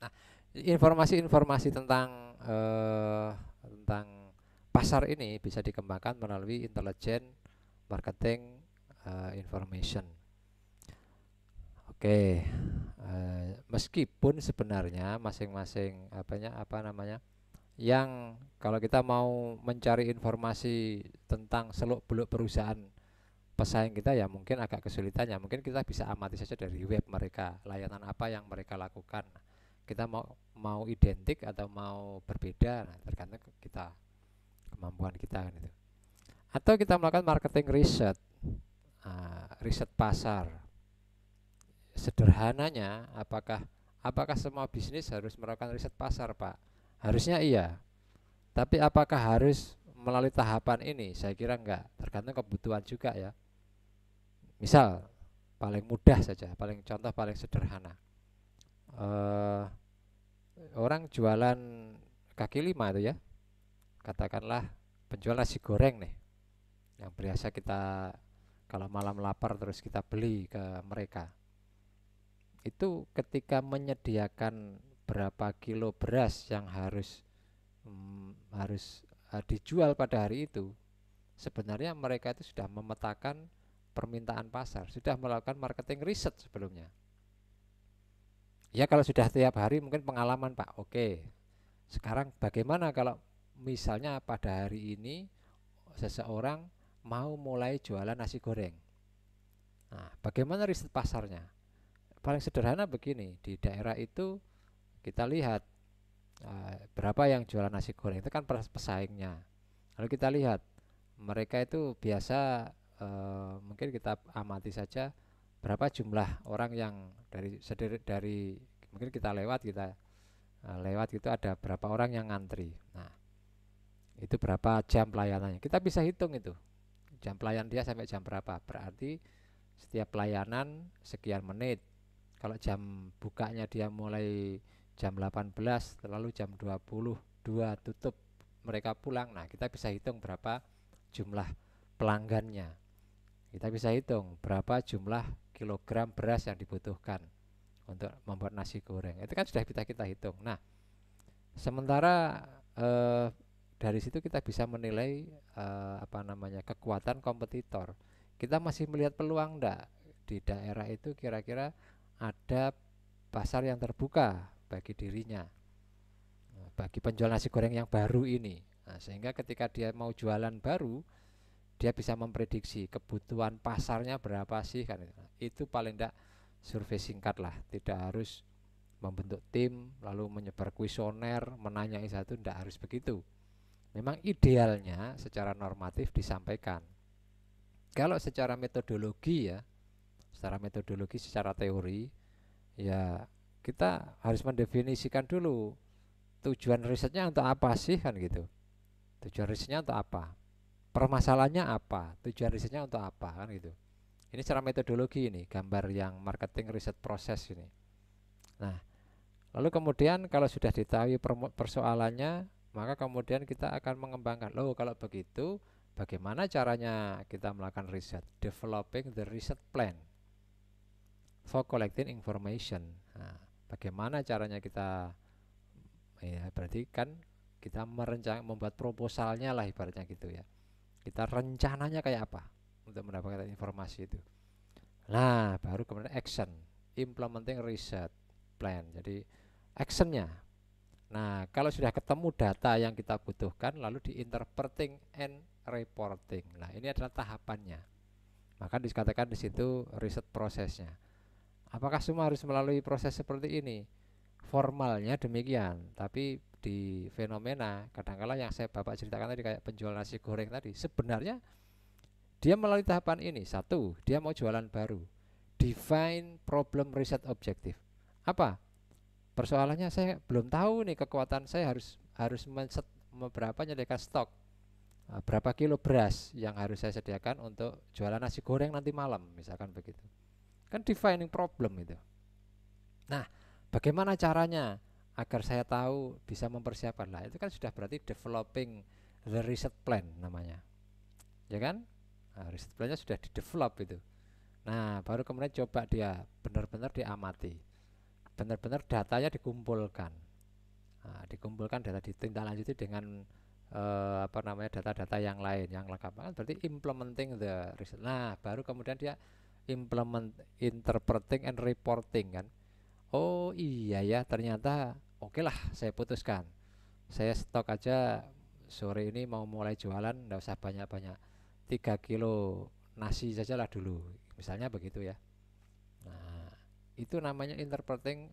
nah informasi-informasi tentang eh, tentang pasar ini bisa dikembangkan melalui intelijen marketing eh, information Oke, uh, meskipun sebenarnya masing-masing apanya apa namanya yang kalau kita mau mencari informasi tentang seluk beluk perusahaan pesaing kita ya mungkin agak kesulitannya mungkin kita bisa amati saja dari web mereka layanan apa yang mereka lakukan kita mau mau identik atau mau berbeda nah, tergantung kita kemampuan kita kan itu atau kita melakukan marketing riset uh, riset pasar sederhananya apakah apakah semua bisnis harus melakukan riset pasar pak harusnya iya tapi apakah harus melalui tahapan ini saya kira enggak tergantung kebutuhan juga ya misal paling mudah saja paling contoh paling sederhana eh, orang jualan kaki lima itu ya katakanlah penjual nasi goreng nih yang biasa kita kalau malam lapar terus kita beli ke mereka itu ketika menyediakan berapa kilo beras yang harus hmm, harus uh, dijual pada hari itu sebenarnya mereka itu sudah memetakan permintaan pasar sudah melakukan marketing riset sebelumnya ya kalau sudah setiap hari mungkin pengalaman pak oke sekarang bagaimana kalau misalnya pada hari ini seseorang mau mulai jualan nasi goreng nah bagaimana riset pasarnya paling sederhana begini di daerah itu kita lihat uh, berapa yang jualan nasi goreng itu kan pesaingnya lalu kita lihat mereka itu biasa uh, mungkin kita amati saja berapa jumlah orang yang dari sedir, dari mungkin kita lewat kita uh, lewat itu ada berapa orang yang ngantri nah itu berapa jam pelayanannya kita bisa hitung itu jam pelayan dia sampai jam berapa berarti setiap pelayanan sekian menit kalau jam bukanya dia mulai jam 18 lalu jam 22 tutup mereka pulang nah kita bisa hitung berapa jumlah pelanggannya kita bisa hitung berapa jumlah kilogram beras yang dibutuhkan untuk membuat nasi goreng itu kan sudah kita kita hitung nah sementara eh, dari situ kita bisa menilai eh, apa namanya kekuatan kompetitor kita masih melihat peluang enggak di daerah itu kira-kira ada pasar yang terbuka bagi dirinya, eh, bagi penjual nasi goreng yang baru ini. Nah, sehingga ketika dia mau jualan baru, dia bisa memprediksi kebutuhan pasarnya berapa sih kan itu nah, paling tidak survei singkat lah tidak harus membentuk tim lalu menyebar kuesioner menanyai satu tidak harus begitu memang idealnya secara normatif disampaikan kalau secara metodologi ya secara metodologi secara teori ya kita harus mendefinisikan dulu tujuan risetnya untuk apa sih kan gitu tujuan risetnya untuk apa permasalahannya apa tujuan risetnya untuk apa kan gitu ini secara metodologi ini gambar yang marketing riset proses ini nah lalu kemudian kalau sudah diketahui persoalannya maka kemudian kita akan mengembangkan loh kalau begitu bagaimana caranya kita melakukan riset developing the research plan for collecting information. Nah, bagaimana caranya kita ya berarti kan kita merencanakan membuat proposalnya lah ibaratnya gitu ya. Kita rencananya kayak apa untuk mendapatkan informasi itu. Nah, baru kemudian action, implementing research plan. Jadi actionnya. Nah, kalau sudah ketemu data yang kita butuhkan lalu di interpreting and reporting. Nah, ini adalah tahapannya. Maka dikatakan di situ riset prosesnya. Apakah semua harus melalui proses seperti ini? Formalnya demikian, tapi di fenomena kadangkala yang saya Bapak ceritakan tadi kayak penjual nasi goreng tadi, sebenarnya dia melalui tahapan ini. Satu, dia mau jualan baru. Define problem riset objektif. Apa? Persoalannya saya belum tahu nih kekuatan saya harus harus menset berapa nyediakan stok eh, berapa kilo beras yang harus saya sediakan untuk jualan nasi goreng nanti malam misalkan begitu Kan defining problem itu. Nah, bagaimana caranya agar saya tahu bisa mempersiapkan lah itu kan sudah berarti developing the research plan namanya. Ya kan? Nah, reset plannya sudah di develop itu. Nah, baru kemudian coba dia benar-benar diamati. Benar-benar datanya dikumpulkan. Nah, dikumpulkan data ditindaklanjuti dengan uh, apa namanya data-data yang lain yang lengkap. Kan berarti implementing the research. Nah, baru kemudian dia implement interpreting and reporting kan oh iya ya ternyata oke lah saya putuskan saya stok aja sore ini mau mulai jualan nggak usah banyak-banyak Tiga kilo nasi saja lah dulu misalnya begitu ya nah itu namanya interpreting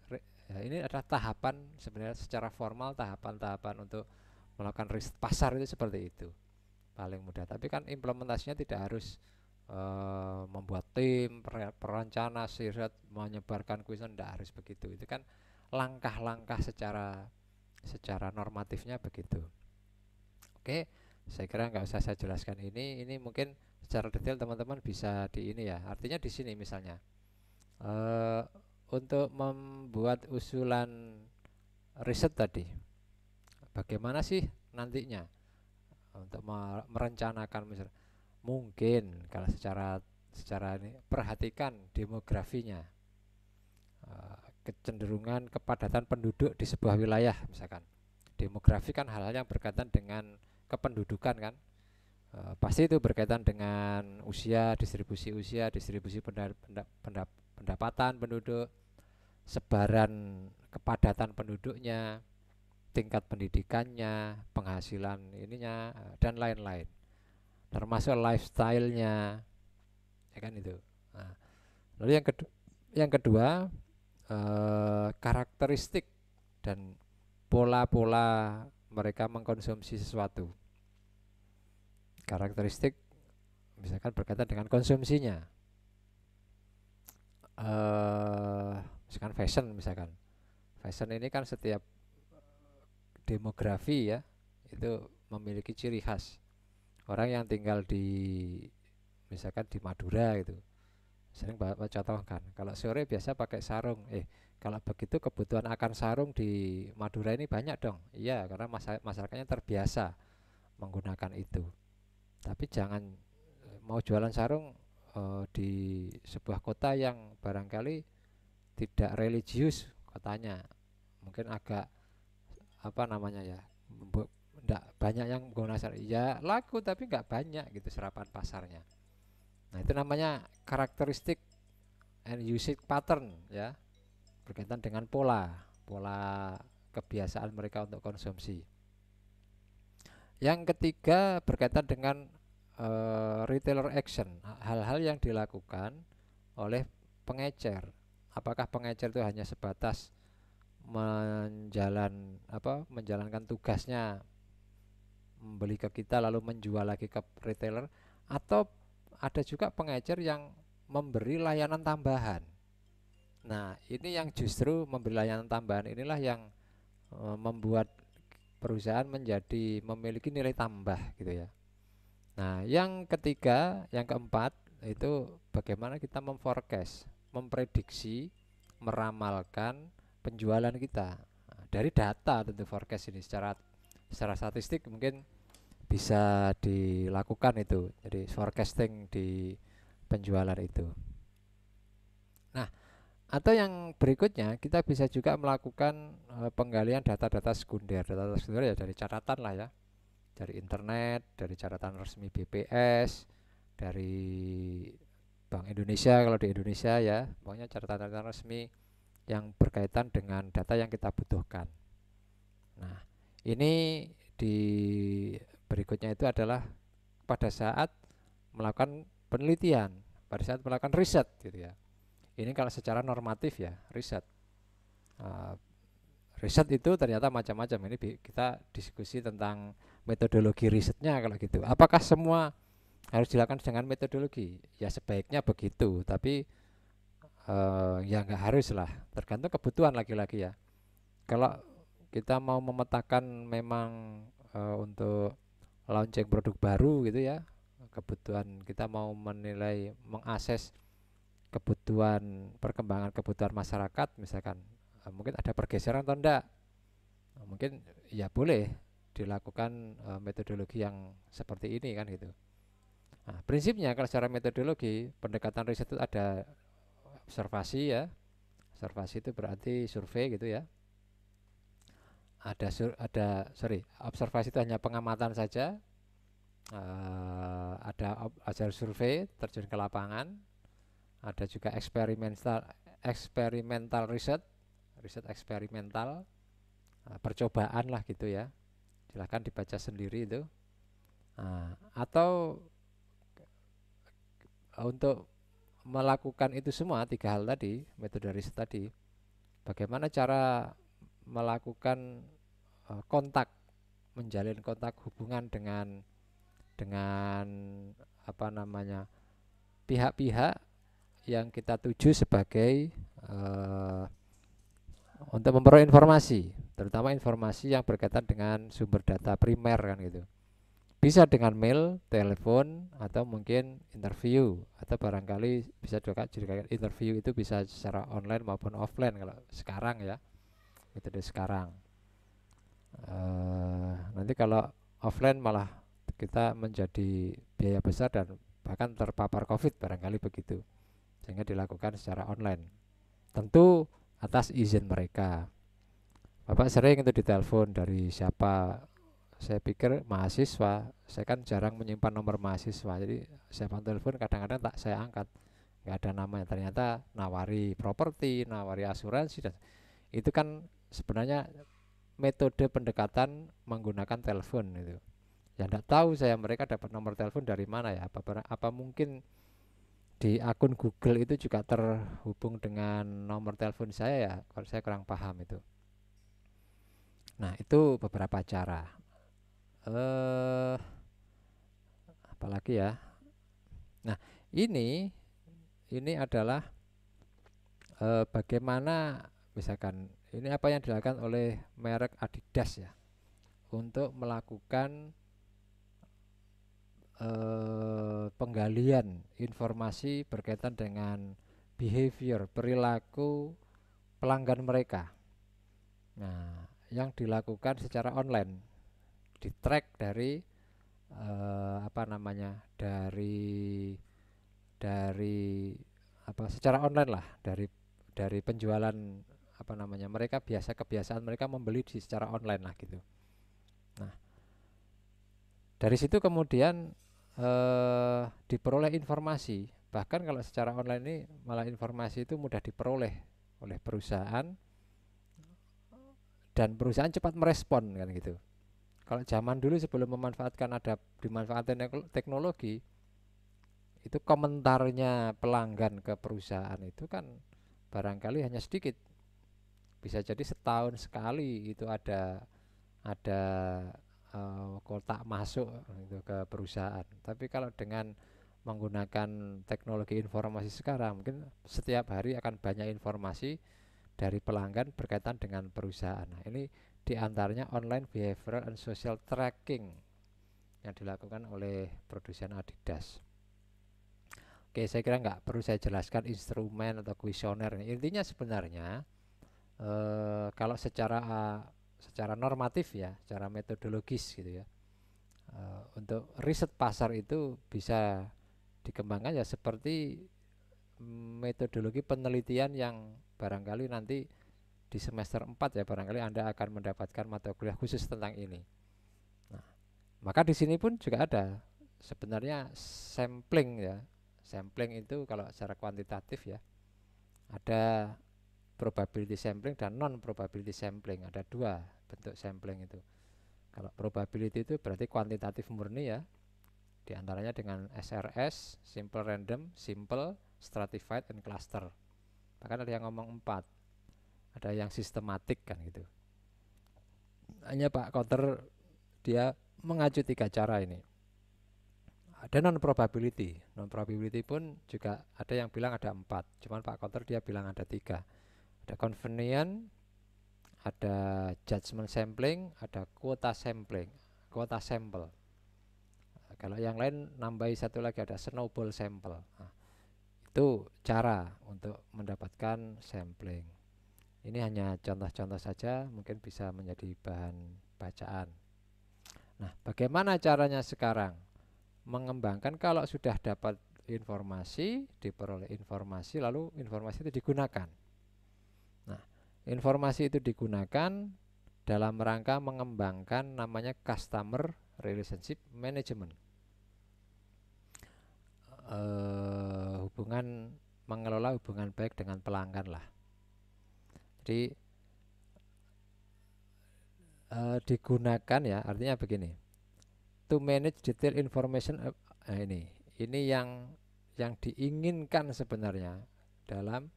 ya, ini adalah tahapan sebenarnya secara formal tahapan-tahapan untuk melakukan risk pasar itu seperti itu paling mudah tapi kan implementasinya tidak harus uh, membuat tim perencana sirat menyebarkan kuisen tidak harus begitu itu kan langkah-langkah secara secara normatifnya begitu oke saya kira nggak usah saya jelaskan ini ini mungkin secara detail teman-teman bisa di ini ya artinya di sini misalnya uh, untuk membuat usulan riset tadi bagaimana sih nantinya untuk merencanakan misalnya mungkin kalau secara secara ini perhatikan demografinya eh, kecenderungan kepadatan penduduk di sebuah wilayah misalkan demografi kan hal-hal yang berkaitan dengan kependudukan kan e, pasti itu berkaitan dengan usia distribusi usia distribusi pendapatan penduduk sebaran kepadatan penduduknya tingkat pendidikannya penghasilan ininya eh, dan lain-lain termasuk lifestyle-nya, ya kan itu nah, lalu yang kedua yang kedua eh, karakteristik dan pola-pola mereka mengkonsumsi sesuatu karakteristik misalkan berkaitan dengan konsumsinya eh, misalkan fashion misalkan fashion ini kan setiap demografi ya itu memiliki ciri khas orang yang tinggal di misalkan di Madura gitu sering bapak contohkan kalau sore biasa pakai sarung eh kalau begitu kebutuhan akan sarung di Madura ini banyak dong iya karena masyarakatnya terbiasa menggunakan itu tapi jangan e, mau jualan sarung e, di sebuah kota yang barangkali tidak religius katanya mungkin agak apa namanya ya tidak banyak yang pengguna syariah laku tapi nggak banyak gitu serapan pasarnya nah itu namanya karakteristik and usage pattern ya berkaitan dengan pola pola kebiasaan mereka untuk konsumsi yang ketiga berkaitan dengan uh, retailer action hal-hal yang dilakukan oleh pengecer apakah pengecer itu hanya sebatas menjalan apa menjalankan tugasnya membeli ke kita lalu menjual lagi ke retailer atau ada juga pengecer yang memberi layanan tambahan. Nah, ini yang justru memberi layanan tambahan inilah yang e, membuat perusahaan menjadi memiliki nilai tambah gitu ya. Nah, yang ketiga, yang keempat itu bagaimana kita memforecast, memprediksi, meramalkan penjualan kita nah, dari data tentu forecast ini secara secara statistik mungkin bisa dilakukan itu jadi forecasting di penjualan itu nah atau yang berikutnya kita bisa juga melakukan e, penggalian data-data sekunder data-data sekunder ya dari catatan lah ya dari internet dari catatan resmi BPS dari Bank Indonesia kalau di Indonesia ya pokoknya catatan-catatan resmi yang berkaitan dengan data yang kita butuhkan nah ini di berikutnya itu adalah pada saat melakukan penelitian, pada saat melakukan riset gitu ya. Ini kalau secara normatif ya, riset. Uh, riset itu ternyata macam-macam. Ini kita diskusi tentang metodologi risetnya kalau gitu. Apakah semua harus dilakukan dengan metodologi? Ya sebaiknya begitu, tapi uh, ya nggak harus lah. Tergantung kebutuhan lagi-lagi ya. Kalau kita mau memetakan memang uh, untuk launching produk baru gitu ya kebutuhan kita mau menilai mengakses kebutuhan perkembangan kebutuhan masyarakat misalkan uh, mungkin ada pergeseran atau enggak nah, mungkin ya boleh dilakukan uh, metodologi yang seperti ini kan gitu nah, prinsipnya kalau secara metodologi pendekatan riset itu ada observasi ya observasi itu berarti survei gitu ya ada sur, ada sorry observasi itu hanya pengamatan saja uh, ada hasil survei terjun ke lapangan ada juga eksperimental eksperimental riset riset eksperimental eh, percobaan lah gitu ya silahkan dibaca sendiri itu uh, atau untuk melakukan itu semua tiga hal tadi metode riset tadi bagaimana cara melakukan uh, kontak menjalin kontak hubungan dengan dengan apa namanya pihak-pihak yang kita tuju sebagai uh, untuk memperoleh informasi, terutama informasi yang berkaitan dengan sumber data primer kan gitu. Bisa dengan mail, telepon, atau mungkin interview, atau barangkali bisa juga jadi interview itu bisa secara online maupun offline kalau sekarang ya metode sekarang uh, nanti kalau offline malah kita menjadi biaya besar dan bahkan terpapar covid barangkali begitu sehingga dilakukan secara online tentu atas izin mereka Bapak sering itu ditelepon dari siapa saya pikir mahasiswa saya kan jarang menyimpan nomor mahasiswa jadi saya pantau telepon kadang-kadang tak saya angkat nggak ada namanya ternyata nawari properti nawari asuransi dan itu kan sebenarnya metode pendekatan menggunakan telepon itu ya tidak tahu saya mereka dapat nomor telepon dari mana ya apa apa mungkin di akun Google itu juga terhubung dengan nomor telepon saya ya kalau saya kurang paham itu nah itu beberapa cara eh uh, apalagi ya nah ini ini adalah uh, bagaimana misalkan ini apa yang dilakukan oleh merek Adidas ya untuk melakukan eh, penggalian informasi berkaitan dengan behavior perilaku pelanggan mereka. Nah, yang dilakukan secara online di track dari eh, apa namanya dari dari apa secara online lah dari dari penjualan apa namanya mereka biasa kebiasaan mereka membeli di secara online lah gitu nah dari situ kemudian eh, diperoleh informasi bahkan kalau secara online ini malah informasi itu mudah diperoleh oleh perusahaan dan perusahaan cepat merespon kan gitu kalau zaman dulu sebelum memanfaatkan ada dimanfaatkan teknologi itu komentarnya pelanggan ke perusahaan itu kan barangkali hanya sedikit bisa jadi setahun sekali itu ada ada uh, kotak masuk itu ke perusahaan tapi kalau dengan menggunakan teknologi informasi sekarang mungkin setiap hari akan banyak informasi dari pelanggan berkaitan dengan perusahaan nah, ini diantaranya online behavioral and social tracking yang dilakukan oleh produsen Adidas Oke saya kira nggak perlu saya jelaskan instrumen atau kuesioner intinya sebenarnya Eh, kalau secara secara normatif ya, secara metodologis gitu ya. Eh, untuk riset pasar itu bisa dikembangkan ya seperti metodologi penelitian yang barangkali nanti di semester 4 ya barangkali Anda akan mendapatkan mata kuliah khusus tentang ini. Nah, maka di sini pun juga ada sebenarnya sampling ya. Sampling itu kalau secara kuantitatif ya ada probability sampling dan non probability sampling ada dua bentuk sampling itu kalau probability itu berarti kuantitatif murni ya diantaranya dengan SRS simple random simple stratified and cluster bahkan ada yang ngomong empat ada yang sistematik kan gitu hanya Pak Kotter dia mengacu tiga cara ini ada non probability non probability pun juga ada yang bilang ada empat cuman Pak Kotter dia bilang ada tiga ada convenient ada judgment sampling ada kuota sampling kuota sampel nah, kalau yang lain nambahi satu lagi ada snowball sampel nah, itu cara untuk mendapatkan sampling ini hanya contoh-contoh saja mungkin bisa menjadi bahan bacaan nah bagaimana caranya sekarang mengembangkan kalau sudah dapat informasi diperoleh informasi lalu informasi itu digunakan Informasi itu digunakan dalam rangka mengembangkan namanya customer relationship management. Uh, hubungan mengelola hubungan baik dengan pelanggan lah. Jadi uh, digunakan ya artinya begini. To manage detail information uh, ini ini yang yang diinginkan sebenarnya dalam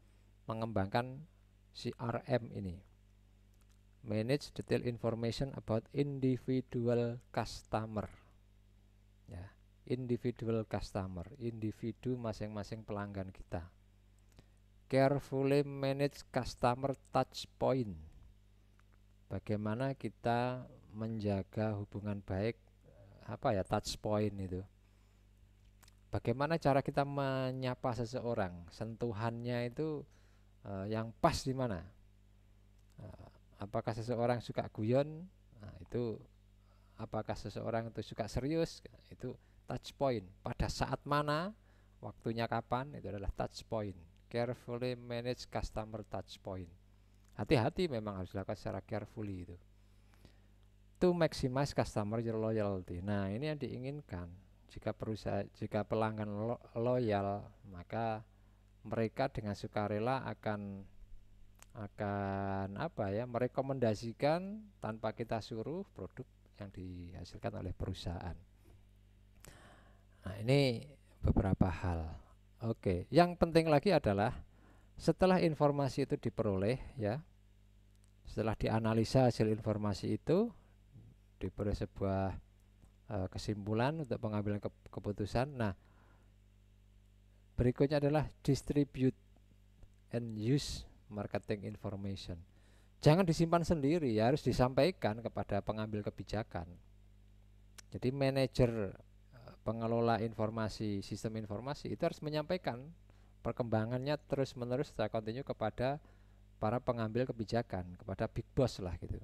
mengembangkan CRM ini manage detail information about individual customer ya individual customer individu masing-masing pelanggan kita carefully manage customer touch point bagaimana kita menjaga hubungan baik apa ya touch point itu bagaimana cara kita menyapa seseorang sentuhannya itu uh, yang pas di mana uh, apakah seseorang suka guyon nah, itu apakah seseorang itu suka serius itu touch point pada saat mana waktunya kapan itu adalah touch point carefully manage customer touch point hati-hati memang harus dilakukan secara carefully itu to maximize customer loyalty nah ini yang diinginkan jika perusahaan jika pelanggan lo, loyal maka mereka dengan sukarela akan akan apa ya merekomendasikan tanpa kita suruh produk yang dihasilkan oleh perusahaan. Nah, ini beberapa hal. Oke, yang penting lagi adalah setelah informasi itu diperoleh ya. Setelah dianalisa hasil informasi itu diperoleh sebuah e, kesimpulan untuk pengambilan ke, keputusan. Nah, Berikutnya adalah distribute and use marketing information. Jangan disimpan sendiri, ya harus disampaikan kepada pengambil kebijakan. Jadi manajer eh, pengelola informasi, sistem informasi itu harus menyampaikan perkembangannya terus-menerus secara kontinu kepada para pengambil kebijakan, kepada big boss lah gitu.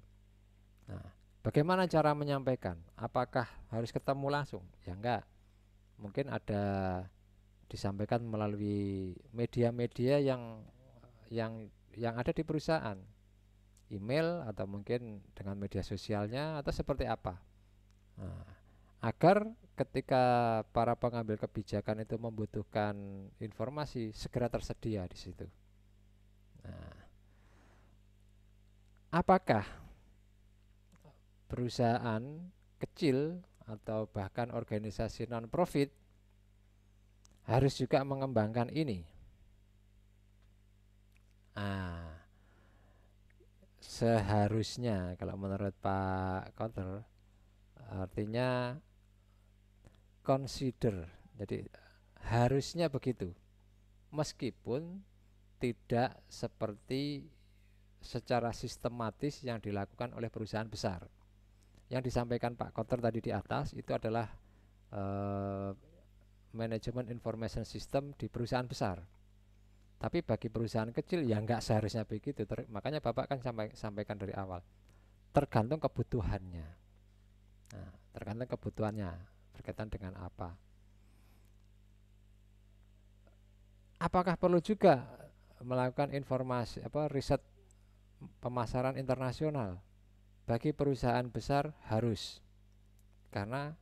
Nah, bagaimana cara menyampaikan? Apakah harus ketemu langsung? Ya enggak. Mungkin ada disampaikan melalui media-media yang yang yang ada di perusahaan email atau mungkin dengan media sosialnya atau seperti apa nah, agar ketika para pengambil kebijakan itu membutuhkan informasi segera tersedia di situ nah, apakah perusahaan kecil atau bahkan organisasi non profit harus juga mengembangkan ini. Ah, seharusnya kalau menurut Pak Kotter artinya consider. Jadi harusnya begitu. Meskipun tidak seperti secara sistematis yang dilakukan oleh perusahaan besar. Yang disampaikan Pak Kotter tadi di atas itu adalah eh, Management information system di perusahaan besar tapi bagi perusahaan kecil ya nggak seharusnya begitu Ter makanya bapak kan sampai sampaikan dari awal tergantung kebutuhannya nah, tergantung kebutuhannya berkaitan dengan apa apakah perlu juga melakukan informasi apa riset pemasaran internasional bagi perusahaan besar harus karena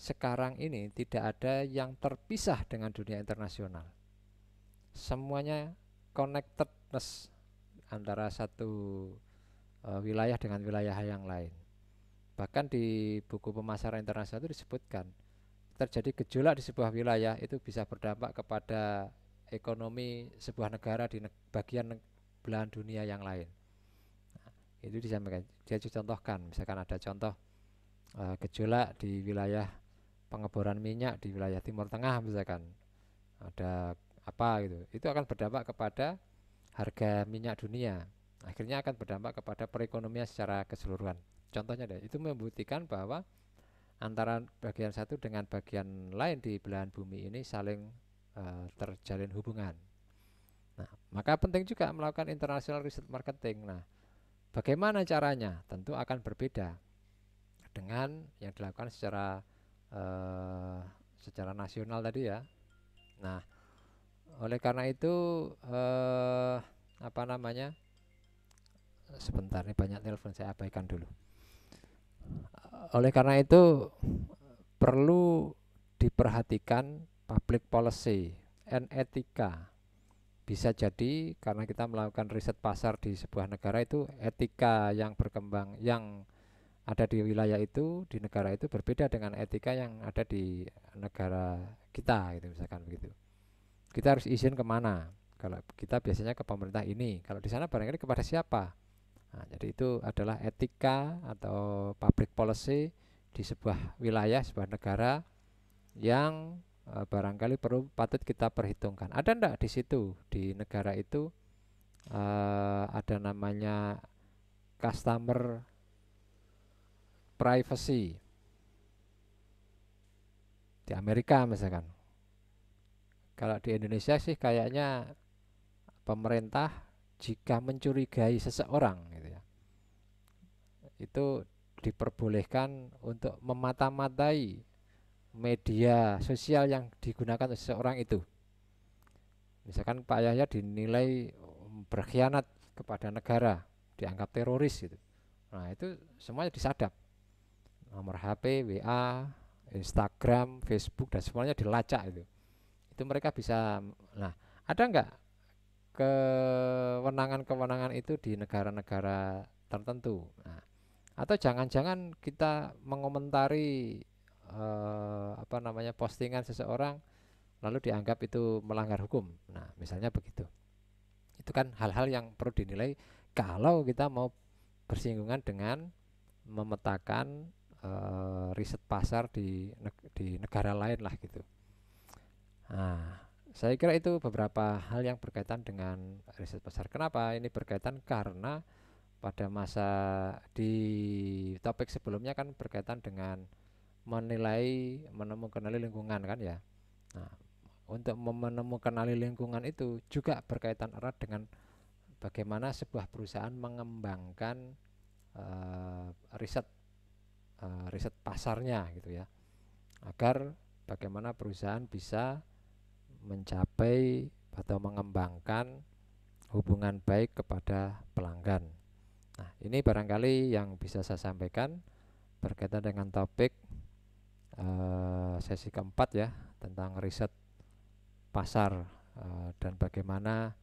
sekarang ini tidak ada yang terpisah dengan dunia internasional. Semuanya connectedness antara satu e, wilayah dengan wilayah yang lain. Bahkan di buku pemasaran internasional itu disebutkan terjadi gejolak di sebuah wilayah itu bisa berdampak kepada ekonomi sebuah negara di ne bagian ne belahan dunia yang lain. Nah, itu disampaikan. Dia contohkan, misalkan ada contoh e, gejolak di wilayah pengeboran minyak di wilayah Timur Tengah misalkan ada apa gitu itu akan berdampak kepada harga minyak dunia akhirnya akan berdampak kepada perekonomian secara keseluruhan contohnya deh itu membuktikan bahwa antara bagian satu dengan bagian lain di belahan bumi ini saling uh, terjalin hubungan nah maka penting juga melakukan international research marketing nah bagaimana caranya tentu akan berbeda dengan yang dilakukan secara Eh, secara nasional tadi ya. Nah, oleh karena itu eh, apa namanya? Sebentar nih banyak telepon saya abaikan dulu. Oleh karena itu perlu diperhatikan public policy and etika. Bisa jadi karena kita melakukan riset pasar di sebuah negara itu etika yang berkembang yang ada di wilayah itu di negara itu berbeda dengan etika yang ada di negara kita gitu misalkan begitu kita harus izin kemana kalau kita biasanya ke pemerintah ini kalau di sana barangkali kepada siapa nah, jadi itu adalah etika atau public policy di sebuah wilayah sebuah negara yang e, barangkali perlu patut kita perhitungkan ada ndak di situ di negara itu e, ada namanya customer privacy di Amerika misalkan kalau di Indonesia sih kayaknya pemerintah jika mencurigai seseorang gitu ya itu diperbolehkan untuk memata-matai media sosial yang digunakan seseorang itu misalkan Pak Yahya dinilai berkhianat kepada negara dianggap teroris gitu nah itu semuanya disadap nomor HP, WA, Instagram, Facebook dan semuanya dilacak itu. Itu mereka bisa nah, ada enggak kewenangan-kewenangan itu di negara-negara tertentu. Nah, atau jangan-jangan kita mengomentari eh, apa namanya postingan seseorang lalu dianggap itu melanggar hukum. Nah, misalnya begitu. Itu kan hal-hal yang perlu dinilai kalau kita mau bersinggungan dengan memetakan uh, riset pasar di neg di negara lain lah gitu. Nah, saya kira itu beberapa hal yang berkaitan dengan riset pasar. Kenapa? Ini berkaitan karena pada masa di topik sebelumnya kan berkaitan dengan menilai menemukan kenali lingkungan kan ya. Nah, untuk menemukan kenali lingkungan itu juga berkaitan erat dengan bagaimana sebuah perusahaan mengembangkan uh, riset uh, riset pasarnya gitu ya agar bagaimana perusahaan bisa mencapai atau mengembangkan hubungan baik kepada pelanggan. Nah, ini barangkali yang bisa saya sampaikan berkaitan dengan topik uh, sesi keempat ya tentang riset pasar uh, dan bagaimana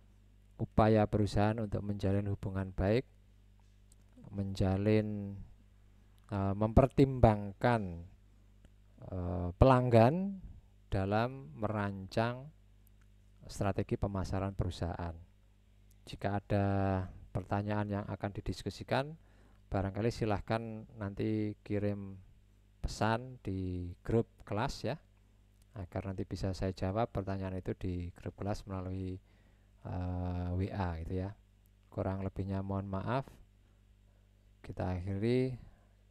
upaya perusahaan untuk menjalin hubungan baik, menjalin Eh, mempertimbangkan eh, pelanggan dalam merancang strategi pemasaran perusahaan. Jika ada pertanyaan yang akan didiskusikan, barangkali silahkan nanti kirim pesan di grup kelas ya, agar nanti bisa saya jawab pertanyaan itu di grup kelas melalui uh, eh, WA gitu ya. Kurang lebihnya mohon maaf. Kita akhiri.